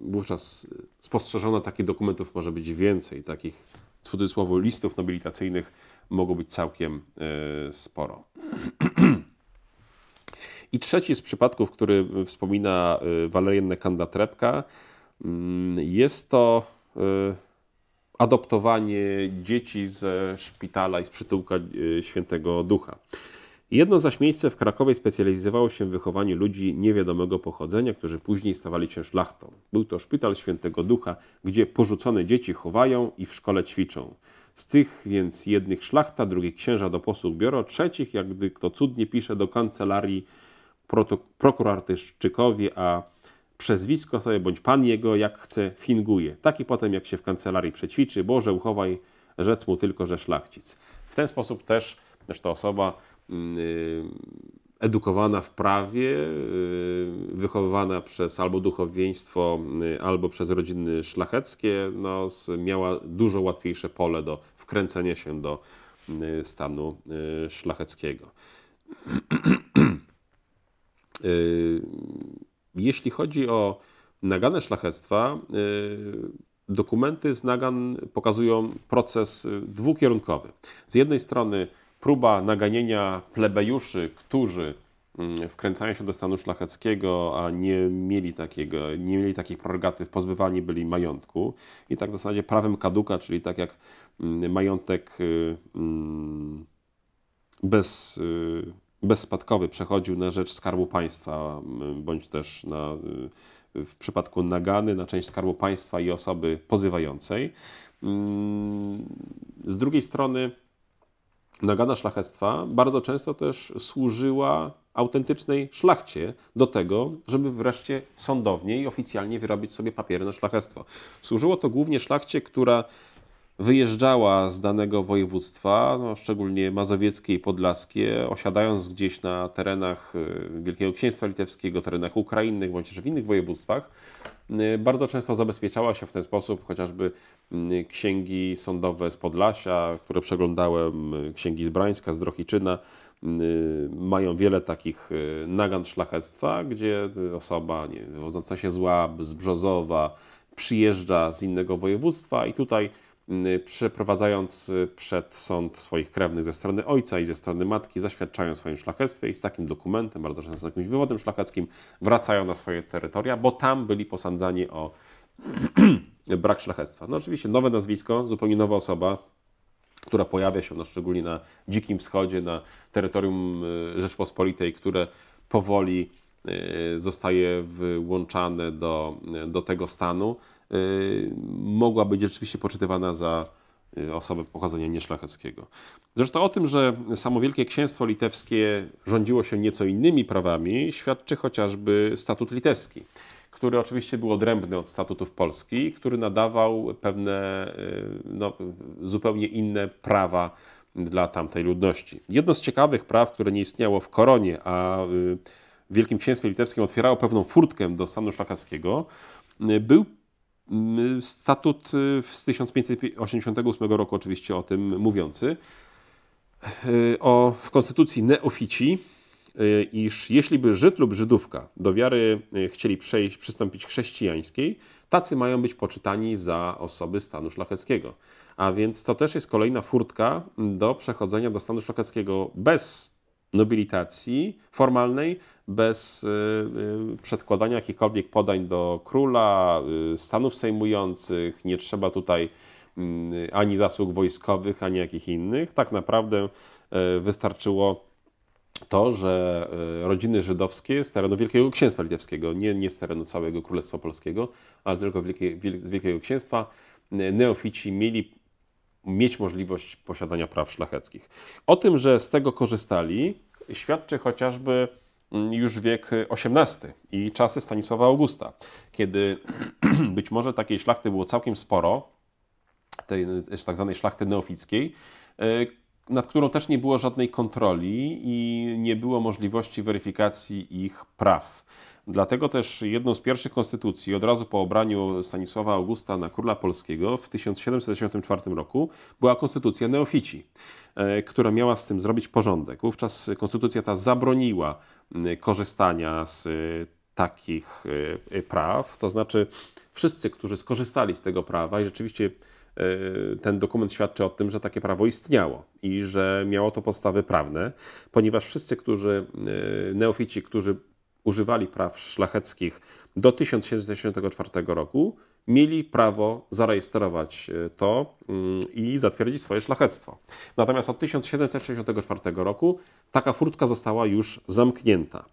wówczas spostrzeżono, takich dokumentów może być więcej, takich w cudzysłowie listów nobilitacyjnych mogło być całkiem sporo. I trzeci z przypadków, który y, wspomina y, Waleryjne Kanda-Trepka, mm, jest to y, adoptowanie dzieci ze szpitala i z przytułka Świętego Ducha. Jedno zaś miejsce w Krakowie specjalizowało się w wychowaniu ludzi niewiadomego pochodzenia, którzy później stawali się szlachtą. Był to szpital Świętego Ducha, gdzie porzucone dzieci chowają i w szkole ćwiczą. Z tych więc jednych szlachta, drugich księża do posług biorą, trzecich, jak gdy kto cudnie pisze, do kancelarii prokuratorczykowi, a przezwisko sobie bądź pan jego, jak chce, finguje. Taki potem, jak się w kancelarii przećwiczy, Boże, uchowaj, rzec mu tylko, że szlachcic. W ten sposób też, ta osoba yy, edukowana w prawie, yy, wychowywana przez albo duchowieństwo, yy, albo przez rodziny szlacheckie, no, miała dużo łatwiejsze pole do wkręcenia się do y, stanu y, szlacheckiego. Y, jeśli chodzi o nagane szlachectwa, y, dokumenty z nagan pokazują proces y, dwukierunkowy. Z jednej strony próba naganienia plebejuszy, którzy mm, wkręcają się do stanu szlacheckiego, a nie mieli, takiego, nie mieli takich prorogatyw, pozbywani byli majątku. I tak w zasadzie prawem kaduka, czyli tak jak mm, majątek mm, bez bezspadkowy przechodził na rzecz Skarbu Państwa, bądź też na, y, w przypadku nagany na część Skarbu Państwa i osoby pozywającej. Mm, z drugiej strony, nagana szlachectwa bardzo często też służyła autentycznej szlachcie do tego, żeby wreszcie sądownie i oficjalnie wyrobić sobie papiery na szlachectwo. Służyło to głównie szlachcie, która wyjeżdżała z danego województwa, no szczególnie mazowieckie i podlaskie, osiadając gdzieś na terenach y, Wielkiego Księstwa Litewskiego, terenach Ukrainy, bądź też w innych województwach, y, bardzo często zabezpieczała się w ten sposób chociażby y, księgi sądowe z Podlasia, które przeglądałem, księgi z Brańska, z Drohiczyna, mają wiele takich nagan szlachectwa, gdzie osoba nie, się z Łab, z Brzozowa, przyjeżdża z innego województwa i tutaj Y, przeprowadzając y, przed sąd swoich krewnych ze strony ojca i ze strony matki, zaświadczają swoim szlachectwie i z takim dokumentem, bardzo często z jakimś wywodem szlacheckim, wracają na swoje terytoria, bo tam byli posądzani o brak szlachectwa. No oczywiście nowe nazwisko, zupełnie nowa osoba, która pojawia się no, szczególnie na Dzikim Wschodzie, na terytorium y, Rzeczpospolitej, które powoli zostaje włączane do, do tego stanu. Y, mogła być rzeczywiście poczytywana za y, osobę pochodzenia nieszlacheckiego. Zresztą o tym, że samo Wielkie Księstwo Litewskie rządziło się nieco innymi prawami, świadczy chociażby statut litewski, który oczywiście był odrębny od statutów Polski, który nadawał pewne y, no, zupełnie inne prawa dla tamtej ludności. Jedno z ciekawych praw, które nie istniało w Koronie, a w Wielkim Księstwie Litewskim otwierało pewną furtkę do stanu szlacheckiego, był Y, statut y, z 1588 roku oczywiście o tym mówiący, y, o, w konstytucji neofici, iż jeśli by Żyd lub Żydówka do wiary chcieli przejść, przystąpić chrześcijańskiej, tacy mają być poczytani za osoby stanu szlacheckiego. A więc to też jest kolejna furtka do przechodzenia do stanu szlacheckiego bez nobilitacji formalnej bez y, y, przedkładania jakichkolwiek podań do króla, y, stanów sejmujących. Nie trzeba tutaj mm, ani zasług wojskowych, ani jakich innych. Tak naprawdę wystarczyło to, że rodziny żydowskie z terenu Wielkiego Księstwa Litewskiego, nie, nie z terenu całego Królestwa Polskiego, ale tylko Wielkie, Wielkiego Księstwa, neofici mieli mieć możliwość posiadania praw szlacheckich. O tym, że z tego korzystali, świadczy chociażby mm, już wiek XVIII i czasy Stanisława Augusta, kiedy być może takiej szlachty było całkiem sporo, tej tak zwanej szlachty neofickiej, e, nad którą też nie było żadnej kontroli i nie było możliwości weryfikacji ich praw. Dlatego też jedną z pierwszych konstytucji od razu po obraniu Stanisława Augusta na króla polskiego w 1764 roku była konstytucja neofici, e, która miała z tym zrobić porządek. Wówczas konstytucja ta zabroniła korzystania z e, takich e, praw, to znaczy wszyscy, którzy skorzystali z tego prawa i rzeczywiście ten dokument świadczy o tym, że takie prawo istniało i że miało to podstawy prawne, ponieważ wszyscy, którzy neofici, którzy używali praw szlacheckich do 1764 roku, mieli prawo zarejestrować e, to mm, i zatwierdzić swoje szlachectwo. Natomiast od 1764 roku taka furtka została już zamknięta.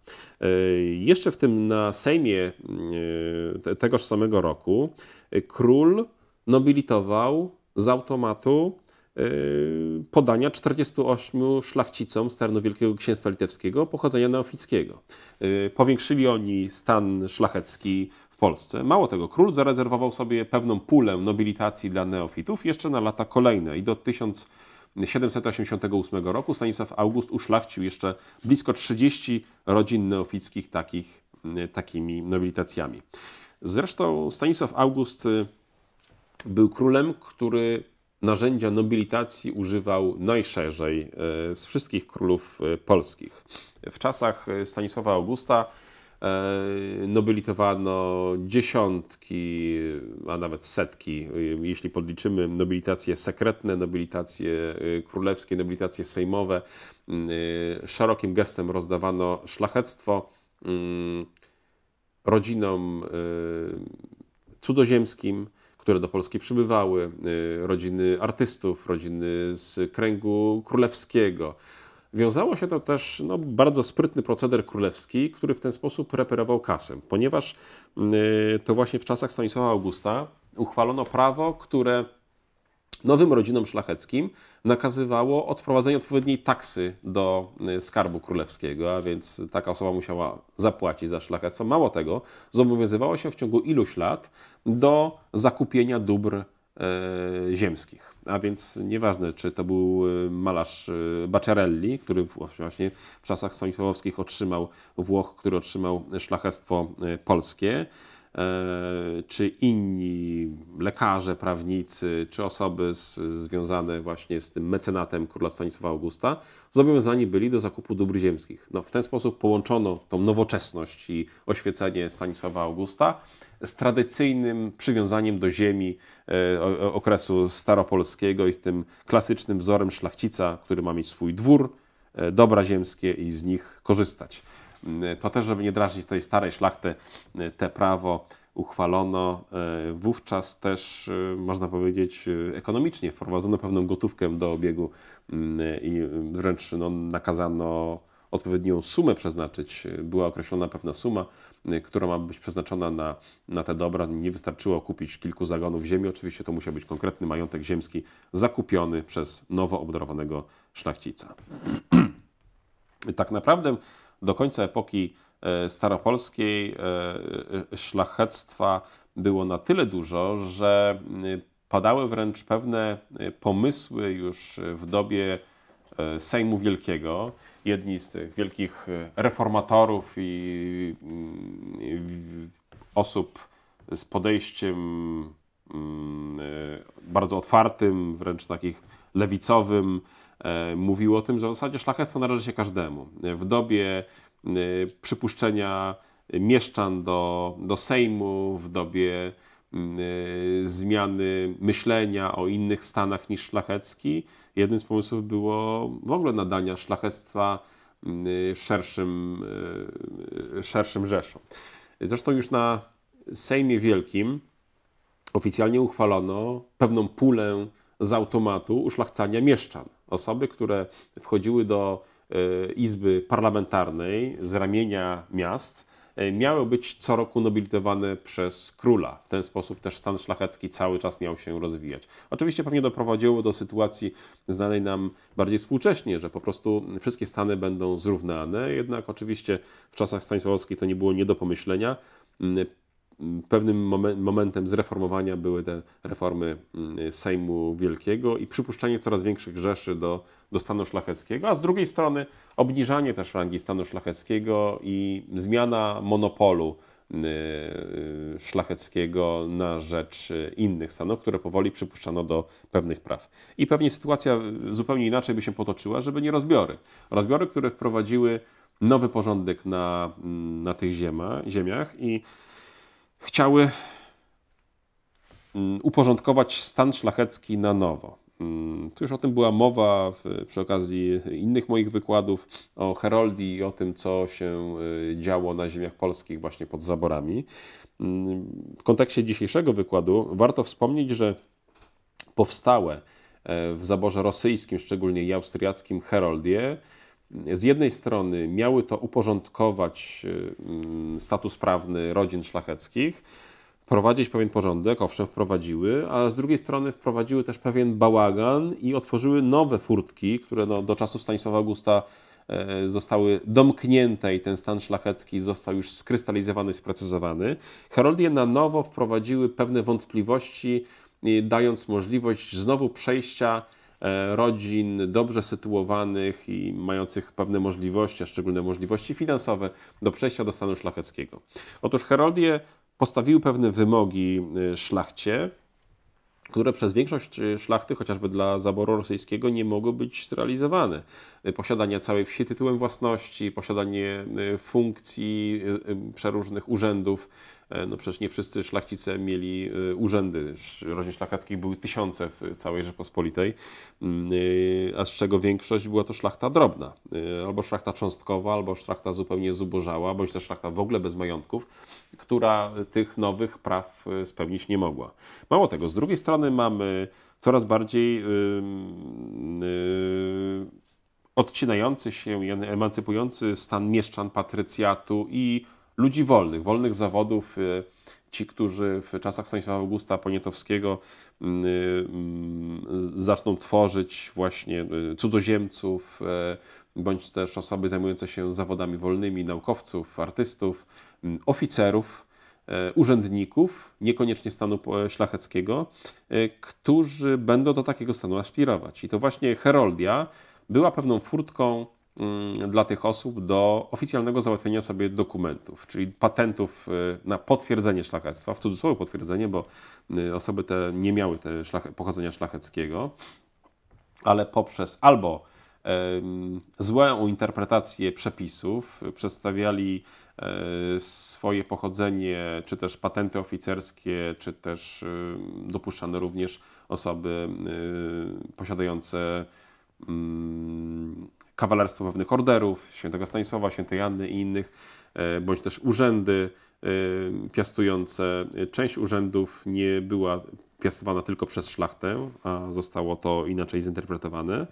E, jeszcze w tym na Sejmie mm, e, tegoż samego roku król nobilitował z automatu Y, podania 48 szlachcicom z terenu Wielkiego Księstwa Litewskiego pochodzenia neofickiego. Y, powiększyli oni stan szlachecki w Polsce. Mało tego, król zarezerwował sobie pewną pulę nobilitacji dla neofitów jeszcze na lata kolejne i do 1788 roku Stanisław August uszlachcił jeszcze blisko 30 rodzin neofickich takich, y, takimi nobilitacjami. Zresztą Stanisław August był królem, który narzędzia nobilitacji używał najszerzej e, z wszystkich królów e, polskich. W czasach e, Stanisława Augusta nobilitowano dziesiątki, a nawet setki, jeśli podliczymy nobilitacje sekretne, nobilitacje królewskie, nobilitacje sejmowe. Szerokim gestem rozdawano szlachectwo rodzinom cudzoziemskim, które do Polski przybywały, y, rodziny artystów, rodziny z kręgu królewskiego. Wiązało się to też no, bardzo sprytny proceder królewski, który w ten sposób reperował kasę, ponieważ y, to właśnie w czasach Stanisława Augusta uchwalono prawo, które nowym rodzinom szlacheckim nakazywało odprowadzenie odpowiedniej taksy do y, skarbu królewskiego, a więc taka osoba musiała zapłacić za szlachectwo. Mało tego, zobowiązywała się w ciągu iluś lat do zakupienia dóbr e, ziemskich. A więc nieważne, czy to był y, malarz y, Bacerelli, który właśnie w czasach stanisławowskich otrzymał Włoch, który otrzymał szlachectwo polskie, E, czy inni lekarze, prawnicy, czy osoby z, związane właśnie z tym mecenatem króla Stanisława Augusta zobowiązani byli do zakupu dóbr ziemskich. No, w ten sposób połączono tą nowoczesność i oświecenie Stanisława Augusta z tradycyjnym przywiązaniem do ziemi e, okresu staropolskiego i z tym klasycznym wzorem szlachcica, który ma mieć swój dwór, e, dobra ziemskie i z nich korzystać. To też, żeby nie drażnić tej starej szlachty, te prawo uchwalono e, wówczas też, e, można powiedzieć, e, ekonomicznie. Wprowadzono pewną gotówkę do obiegu mm, i wręcz no, nakazano odpowiednią sumę przeznaczyć. Była określona pewna suma, która ma być przeznaczona na, na te dobra. Nie wystarczyło kupić kilku zagonów ziemi. Oczywiście to musiał być konkretny majątek ziemski zakupiony przez nowo obdarowanego szlachcica. tak naprawdę do końca epoki e, staropolskiej e, e, szlachectwa było na tyle dużo, że y, padały wręcz pewne y, pomysły już w dobie Sejmu Wielkiego. Jedni z tych wielkich reformatorów mm, i osób z podejściem mm, bardzo otwartym, wręcz takich lewicowym, E, mówił o tym, że w zasadzie szlachectwo należy się każdemu. W dobie e, przypuszczenia mieszczan do, do Sejmu, w dobie e, zmiany myślenia o innych stanach niż szlachecki, jednym z pomysłów było w ogóle nadania szlachectwa szerszym, szerszym rzeszom. Zresztą już na Sejmie Wielkim oficjalnie uchwalono pewną pulę z automatu uszlachcania mieszczan. Osoby, które wchodziły do e, Izby Parlamentarnej z ramienia miast, e, miały być co roku nobilitowane przez króla. W ten sposób też stan szlachecki cały czas miał się rozwijać. Oczywiście pewnie doprowadziło do sytuacji znanej nam bardziej współcześnie, że po prostu wszystkie stany będą zrównane, jednak oczywiście w czasach Stanisławowskich to nie było nie do pomyślenia pewnym momen momentem zreformowania były te reformy mm, Sejmu Wielkiego i przypuszczenie coraz większych rzeszy do, do stanu szlacheckiego, a z drugiej strony obniżanie też rangi stanu szlacheckiego i zmiana monopolu y, y, szlacheckiego na rzecz innych stanów, które powoli przypuszczano do pewnych praw. I pewnie sytuacja y, zupełnie inaczej by się potoczyła, żeby nie rozbiory. Rozbiory, które wprowadziły nowy porządek na, mm, na tych ziemia, ziemiach i chciały mm, uporządkować stan szlachecki na nowo. Mm, tu już o tym była mowa w, przy okazji innych moich wykładów o Heroldii i o tym, co się y, działo na ziemiach polskich właśnie pod zaborami. Mm, w kontekście dzisiejszego wykładu warto wspomnieć, że powstałe e, w zaborze rosyjskim, szczególnie i austriackim, Heroldie z jednej strony miały to uporządkować y, mm, status prawny rodzin szlacheckich, prowadzić pewien porządek, owszem, wprowadziły, a z drugiej strony wprowadziły też pewien bałagan i otworzyły nowe furtki, które no, do czasów Stanisława Augusta e, zostały domknięte i ten stan szlachecki został już skrystalizowany, sprecyzowany. Heroldie na nowo wprowadziły pewne wątpliwości, y, dając możliwość znowu przejścia E, rodzin dobrze sytuowanych i mających pewne możliwości, a szczególne możliwości finansowe, do przejścia do stanu szlacheckiego. Otóż Heroldie postawiły pewne wymogi e, szlachcie, które przez większość e, szlachty, chociażby dla zaboru rosyjskiego, nie mogły być zrealizowane. Posiadanie całej wsi tytułem własności, posiadanie funkcji przeróżnych urzędów, E, no przecież nie wszyscy szlachcice mieli e, urzędy. Rodzin szlachackich były tysiące w całej rzeczpospolitej, mm, e, a z czego większość była to szlachta drobna. Albo szlachta cząstkowa, albo szlachta zupełnie zubożała, bądź też szlachta w ogóle bez majątków, która tych nowych praw spełnić nie mogła. Mało tego, z drugiej strony mamy coraz bardziej yy, yy, odcinający się, emancypujący stan mieszczan, patrycjatu i ludzi wolnych, wolnych zawodów. Y, ci, którzy w czasach Stanisława Augusta Poniatowskiego y, mm, zaczną tworzyć właśnie y, cudzoziemców, bądź też osoby zajmujące się zawodami wolnymi, naukowców, artystów, mm, oficerów, urzędników, niekoniecznie stanu szlacheckiego, którzy będą do takiego stanu aspirować. I to właśnie Heroldia była pewną furtką Mm, dla tych osób do oficjalnego załatwienia sobie dokumentów, czyli patentów y, na potwierdzenie szlachectwa, w cudzysłowie potwierdzenie, bo y, osoby te nie miały te pochodzenia szlacheckiego, ale poprzez albo złą interpretację przepisów, y, przedstawiali swoje pochodzenie, czy też patenty oficerskie, czy też dopuszczano również osoby posiadające Mm, kawalerstwo pewnych orderów, świętego Stanisława, świętej Janny i innych, e, bądź też urzędy e, piastujące. Część urzędów nie była piastowana tylko przez szlachtę, a zostało to inaczej zinterpretowane.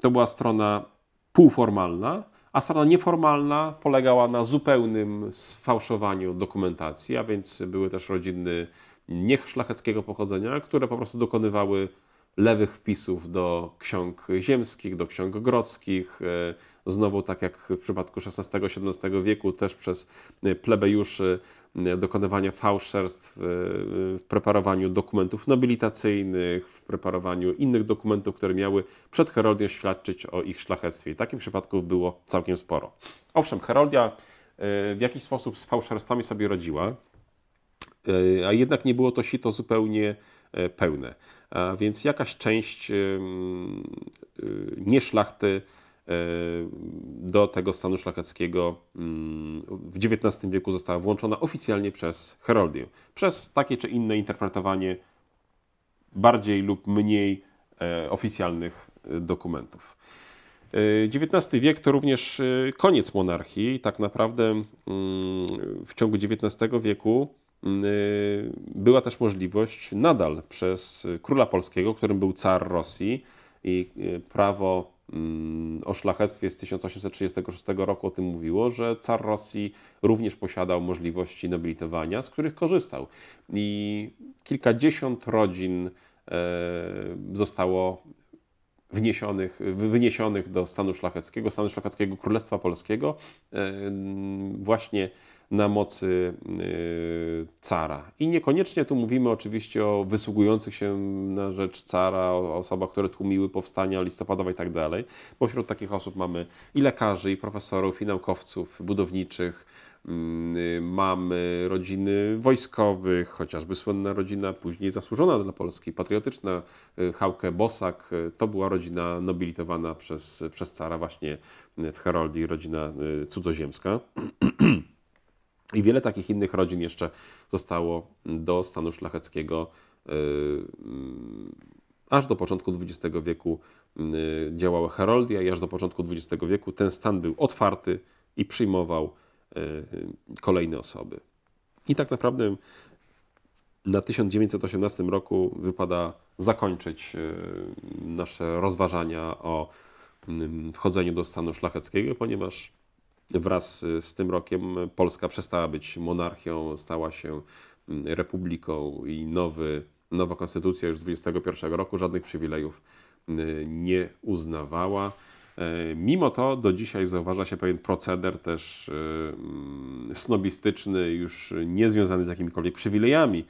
To była strona półformalna, a strona nieformalna polegała na zupełnym sfałszowaniu dokumentacji, a więc były też rodziny niech szlacheckiego pochodzenia, które po prostu dokonywały lewych wpisów do ksiąg ziemskich, do ksiąg grodzkich. E, znowu, tak jak w przypadku XVI-XVII wieku, też przez e, plebejuszy e, dokonywania fałszerstw w preparowaniu dokumentów nobilitacyjnych, w preparowaniu innych dokumentów, które miały przed Heroldią świadczyć o ich szlachectwie. I takich przypadków było całkiem sporo. Owszem, Heroldia w jakiś sposób z fałszerstwami sobie rodziła, a jednak nie było to sito zupełnie pełne. E, więc jakaś część e, nieszlachty e, do tego stanu szlacheckiego mm, w XIX wieku została włączona oficjalnie przez Heroldię. Przez takie czy inne interpretowanie bardziej lub mniej oficjalnych dokumentów. XIX wiek to również koniec monarchii. Tak naprawdę mm, w ciągu XIX wieku Mm, y, była też możliwość nadal przez króla polskiego, którym był car Rosji i y, prawo mm, o szlachectwie z 1836 roku o tym mówiło, że car Rosji również posiadał możliwości nobilitowania, z których korzystał. I kilkadziesiąt rodzin e, zostało wniesionych, wyniesionych do stanu szlacheckiego, stanu szlacheckiego Królestwa Polskiego e, właśnie na mocy y, cara. I niekoniecznie tu mówimy oczywiście o wysługujących się na rzecz cara, o osobach, które tłumiły powstania listopadowe i tak dalej. Pośród takich osób mamy i lekarzy, i profesorów, i naukowców budowniczych, mm, y, mamy rodziny wojskowych, chociażby słynna rodzina, później zasłużona dla Polski, patriotyczna, y, Hałkę Bosak, to była rodzina nobilitowana przez, przez cara właśnie w Heroldii rodzina cudzoziemska. I wiele takich innych rodzin jeszcze zostało do stanu szlacheckiego y, mm, aż do początku XX wieku y, działała Heroldia i aż do początku XX wieku ten stan był otwarty i przyjmował y, kolejne osoby. I tak naprawdę na 1918 roku wypada zakończyć nasze rozważania o mm, wchodzeniu do stanu szlacheckiego, ponieważ wraz z tym rokiem Polska przestała być monarchią, stała się mm, republiką i nowy, nowa konstytucja już 21 roku żadnych przywilejów mm, nie uznawała. E, mimo to do dzisiaj zauważa się pewien proceder też e, mm, snobistyczny, już niezwiązany z jakimikolwiek przywilejami,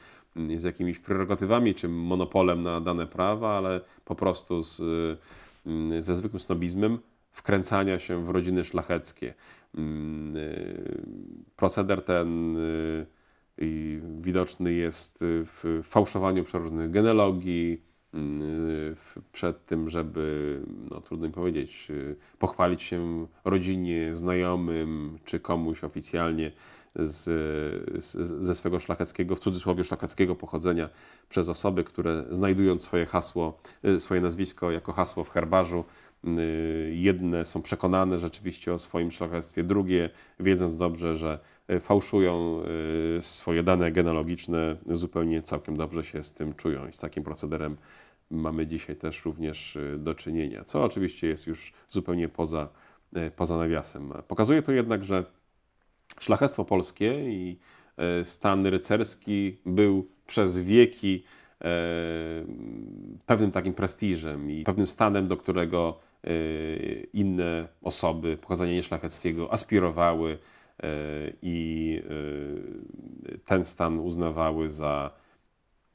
z jakimiś prerogatywami czy monopolem na dane prawa, ale po prostu z, ze zwykłym snobizmem, wkręcania się w rodziny szlacheckie. Mm, y, proceder ten y, widoczny jest w fałszowaniu przeróżnych genealogii, mm, y, przed tym, żeby, no trudno mi powiedzieć, pochwalić się rodzinie, znajomym czy komuś oficjalnie z, z, ze swego szlacheckiego, w cudzysłowie szlacheckiego pochodzenia przez osoby, które znajdując swoje hasło, swoje nazwisko jako hasło w herbarzu, Y, jedne są przekonane rzeczywiście o swoim szlachectwie, drugie, wiedząc dobrze, że y, fałszują y, swoje dane genealogiczne, zupełnie całkiem dobrze się z tym czują i z takim procederem mamy dzisiaj też również do czynienia, co oczywiście jest już zupełnie poza, poza nawiasem. Pokazuje to jednak, że szlachectwo polskie i stan rycerski był przez wieki pewnym takim prestiżem i pewnym stanem, do którego Y, inne osoby pochodzenia nieszlacheckiego aspirowały y, i y, ten stan uznawały za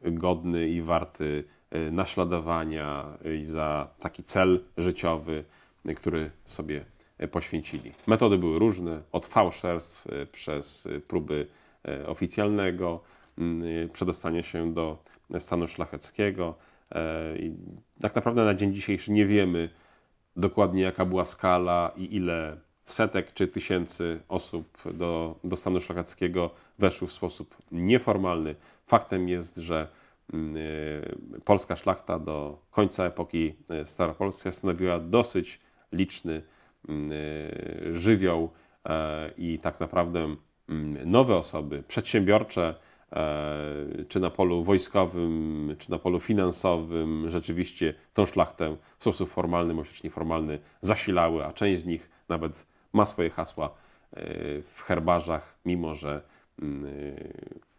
godny i warty naśladowania i za taki cel życiowy, który sobie poświęcili. Metody były różne, od fałszerstw przez próby oficjalnego przedostania się do stanu szlacheckiego. I tak naprawdę na dzień dzisiejszy nie wiemy, dokładnie jaka była skala i ile setek czy tysięcy osób do, do stanu szlacheckiego weszły w sposób nieformalny. Faktem jest, że mm, y, polska szlachta do końca epoki y, staropolskiej stanowiła dosyć liczny mm, y, żywioł e, i tak naprawdę mm, nowe osoby, przedsiębiorcze E, czy na polu wojskowym, czy na polu finansowym, rzeczywiście tą szlachtę w sposób formalny bądź nieformalny zasilały, a część z nich nawet ma swoje hasła e, w herbarzach, mimo że mm, e,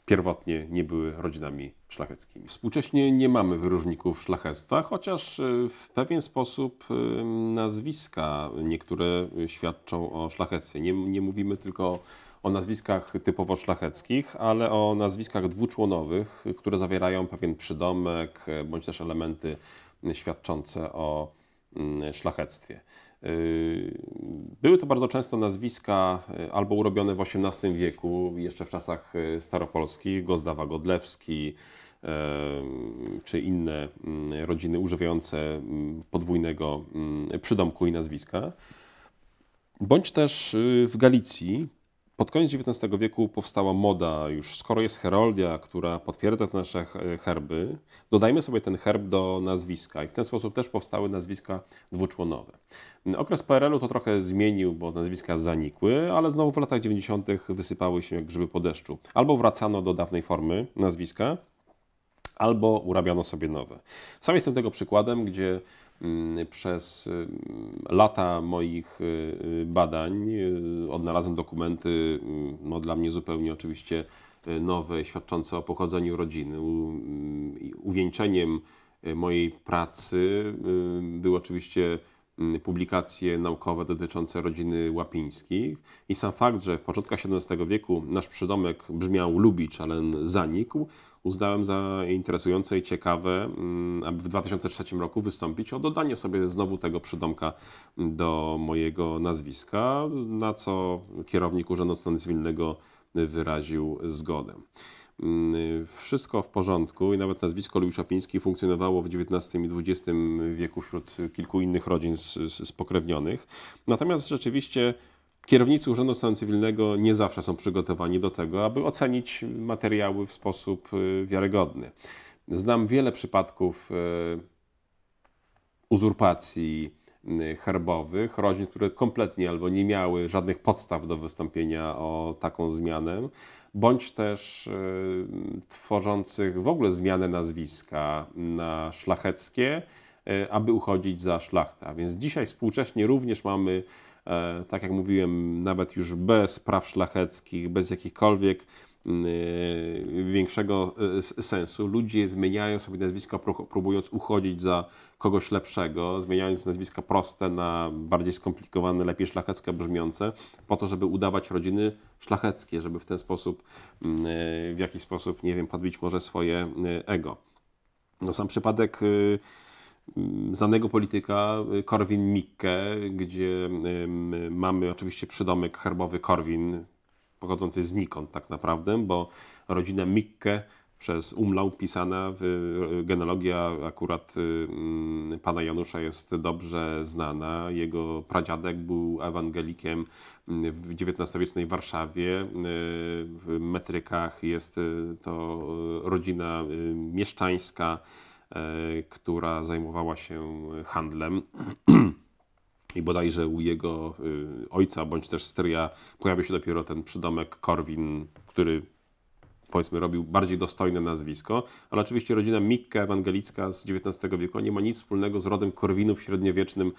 pierwotnie nie były rodzinami szlacheckimi. Współcześnie nie mamy wyróżników szlachectwa, chociaż w pewien sposób nazwiska niektóre świadczą o szlachectwie. Nie, nie mówimy tylko o o nazwiskach typowo szlacheckich, ale o nazwiskach dwuczłonowych, które zawierają pewien przydomek bądź też elementy świadczące o mm, szlachectwie. Y, były to bardzo często nazwiska y, albo urobione w XVIII wieku, jeszcze w czasach y, staropolskich, Gozdawa Godlewski, czy inne mm, rodziny używające mm, podwójnego przydomku i nazwiska. Bądź też w Galicji pod koniec XIX wieku powstała moda, już skoro jest Heroldia, która potwierdza te nasze e, herby, dodajmy sobie ten herb do nazwiska i w ten sposób też powstały nazwiska dwuczłonowe. Okres PRL-u to trochę zmienił, bo nazwiska zanikły, ale znowu w latach 90. wysypały się jak grzyby po deszczu. Albo wracano do dawnej formy nazwiska, albo urabiano sobie nowe. Sam jestem tego przykładem, gdzie Mm, przez mm, lata moich y, y, badań y, odnalazłem dokumenty, mm, no dla mnie zupełnie oczywiście nowe, świadczące o pochodzeniu rodziny. Uwieńczeniem mojej pracy był oczywiście Mm, publikacje naukowe dotyczące rodziny łapińskich. I sam fakt, że w początkach XVII wieku nasz przydomek brzmiał Lubicz, ale zanikł, uznałem za interesujące i ciekawe, mm, aby w 2003 roku wystąpić o dodanie sobie znowu tego przydomka do mojego nazwiska, na co kierownik Urzędu Stanu Cywilnego wyraził zgodę. Y, wszystko w porządku i nawet nazwisko Szapiński funkcjonowało w XIX i XX wieku wśród kilku innych rodzin spokrewnionych. Natomiast rzeczywiście kierownicy Urzędu Stanu Cywilnego nie zawsze są przygotowani do tego, aby ocenić materiały w sposób y, wiarygodny. Znam wiele przypadków y, uzurpacji herbowych, rodzin, które kompletnie albo nie miały żadnych podstaw do wystąpienia o taką zmianę bądź też y, tworzących w ogóle zmianę nazwiska na szlacheckie, y, aby uchodzić za szlachtę. więc dzisiaj współcześnie również mamy, e, tak jak mówiłem, nawet już bez praw szlacheckich, bez jakichkolwiek Y, większego y, sensu. Ludzie zmieniają sobie nazwiska, próbując uchodzić za kogoś lepszego, zmieniając nazwiska proste na bardziej skomplikowane, lepiej szlacheckie brzmiące, po to, żeby udawać rodziny szlacheckie, żeby w ten sposób, mm, y, w jakiś sposób, nie wiem, podbić może swoje ego. No sam przypadek mm, znanego polityka Korwin-Mikke, gdzie mamy oczywiście przydomek herbowy Korwin, pochodzącej znikąd tak naprawdę, bo rodzina Mikke przez umlał pisana, genealogia akurat mm, pana Janusza jest dobrze znana. Jego pradziadek był ewangelikiem mm, w XIX-wiecznej Warszawie. Y, w metrykach jest y, to y, rodzina mieszczańska, która zajmowała się handlem. i bodajże u jego y, ojca bądź też stryja pojawia się dopiero ten przydomek Korwin, który powiedzmy robił bardziej dostojne nazwisko, ale oczywiście rodzina Micka ewangelicka z XIX wieku nie ma nic wspólnego z rodem Korwinów średniowiecznym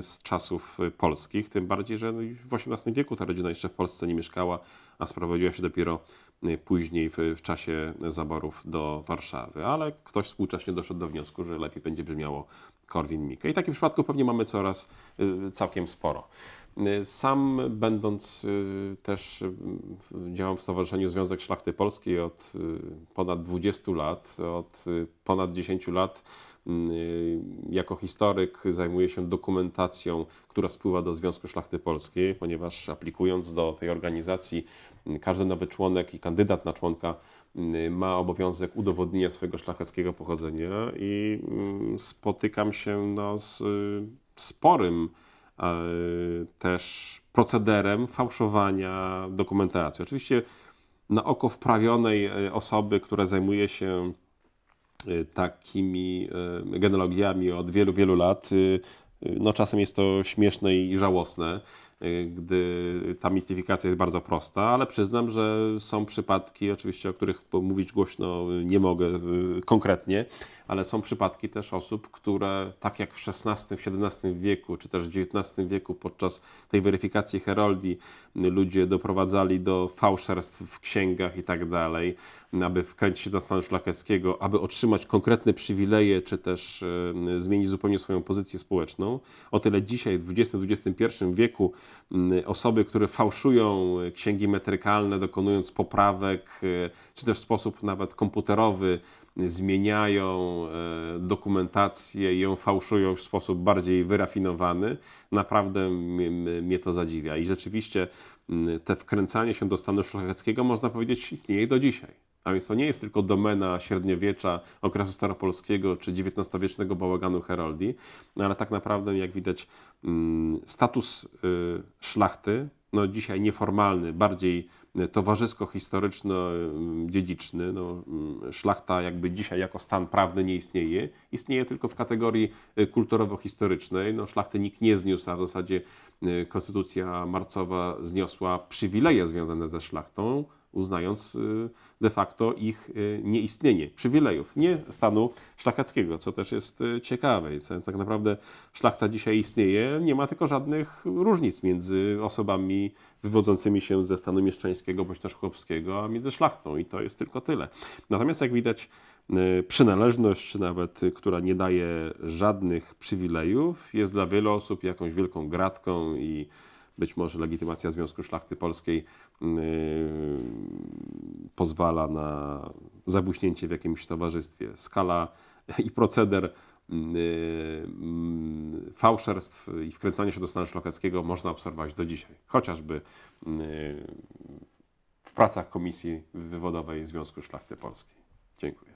z czasów polskich, tym bardziej, że no w XVIII wieku ta rodzina jeszcze w Polsce nie mieszkała, a sprowadziła się dopiero y, później w, w, czasie zaborów do Warszawy, ale ktoś współcześnie doszedł do wniosku, że lepiej będzie brzmiało Korwin-Mikke. I takich przypadków pewnie mamy coraz y, całkiem sporo. Y, sam będąc y, też działam w Stowarzyszeniu Związek Szlachty Polskiej od ponad 20 lat, od ponad 10 lat jako historyk zajmuję się dokumentacją, która spływa do Związku Szlachty Polskiej, ponieważ aplikując do tej organizacji każdy nowy członek i kandydat na członka Y, ma obowiązek udowodnienia swojego szlacheckiego pochodzenia i mm, spotykam się no, z y, sporym y, też procederem fałszowania dokumentacji. Oczywiście na oko wprawionej osoby, która zajmuje się takimi genealogiami od wielu, wielu lat, no czasem jest to śmieszne i żałosne. Y, gdy ta mistyfikacja jest bardzo prosta, ale przyznam, że są przypadki, oczywiście o których mówić głośno nie mogę y, konkretnie, ale są przypadki też osób, które tak jak w XVI, XVII wieku, czy też w XIX wieku podczas tej weryfikacji heroldii y, ludzie doprowadzali do fałszerstw w księgach i tak dalej, aby wkręcić się na stan szlacheckiego, aby otrzymać konkretne przywileje, czy też e, zmienić zupełnie swoją pozycję społeczną. O tyle dzisiaj, w XX-XXI wieku, osoby, które fałszują e, księgi metrykalne, dokonując poprawek, e, czy też w sposób nawet komputerowy, zmieniają dokumentację i ją fałszują w sposób bardziej wyrafinowany, naprawdę mnie to zadziwia. I rzeczywiście te wkręcanie się do stanu szlacheckiego, można powiedzieć, istnieje do dzisiaj. A więc to nie jest tylko domena średniowiecza, okresu staropolskiego czy XIX-wiecznego bałaganu heraldii, no ale tak naprawdę, jak widać, mm, status y, szlachty, no dzisiaj nieformalny, bardziej y, towarzysko-historyczno-dziedziczny. Y, no, szlachta jakby dzisiaj jako stan prawny nie istnieje. Istnieje tylko w kategorii kulturowo-historycznej. No, szlachty nikt nie zniósł, a w zasadzie konstytucja marcowa zniosła przywileje związane ze szlachtą, uznając y, de facto ich y, nieistnienie, przywilejów, nie stanu szlacheckiego, co też jest y, ciekawe. E, tak naprawdę szlachta dzisiaj istnieje, nie ma tylko żadnych różnic między osobami wywodzącymi się ze stanu mieszczańskiego bądź też chłopskiego, a między szlachtą i to jest tylko tyle. Natomiast jak widać, przynależność, nawet która nie daje żadnych przywilejów, jest dla wielu osób jakąś wielką gratką i być może legitymacja Związku Szlachty Polskiej mm, y, pozwala na zabuśnięcie w jakimś towarzystwie. Skala i proceder mm, y, mm, fałszerstw i wkręcania się do stanu szlacheckiego można obserwować do dzisiaj. Chociażby y, w pracach Komisji Wywodowej Związku Szlachty Polskiej. Dziękuję.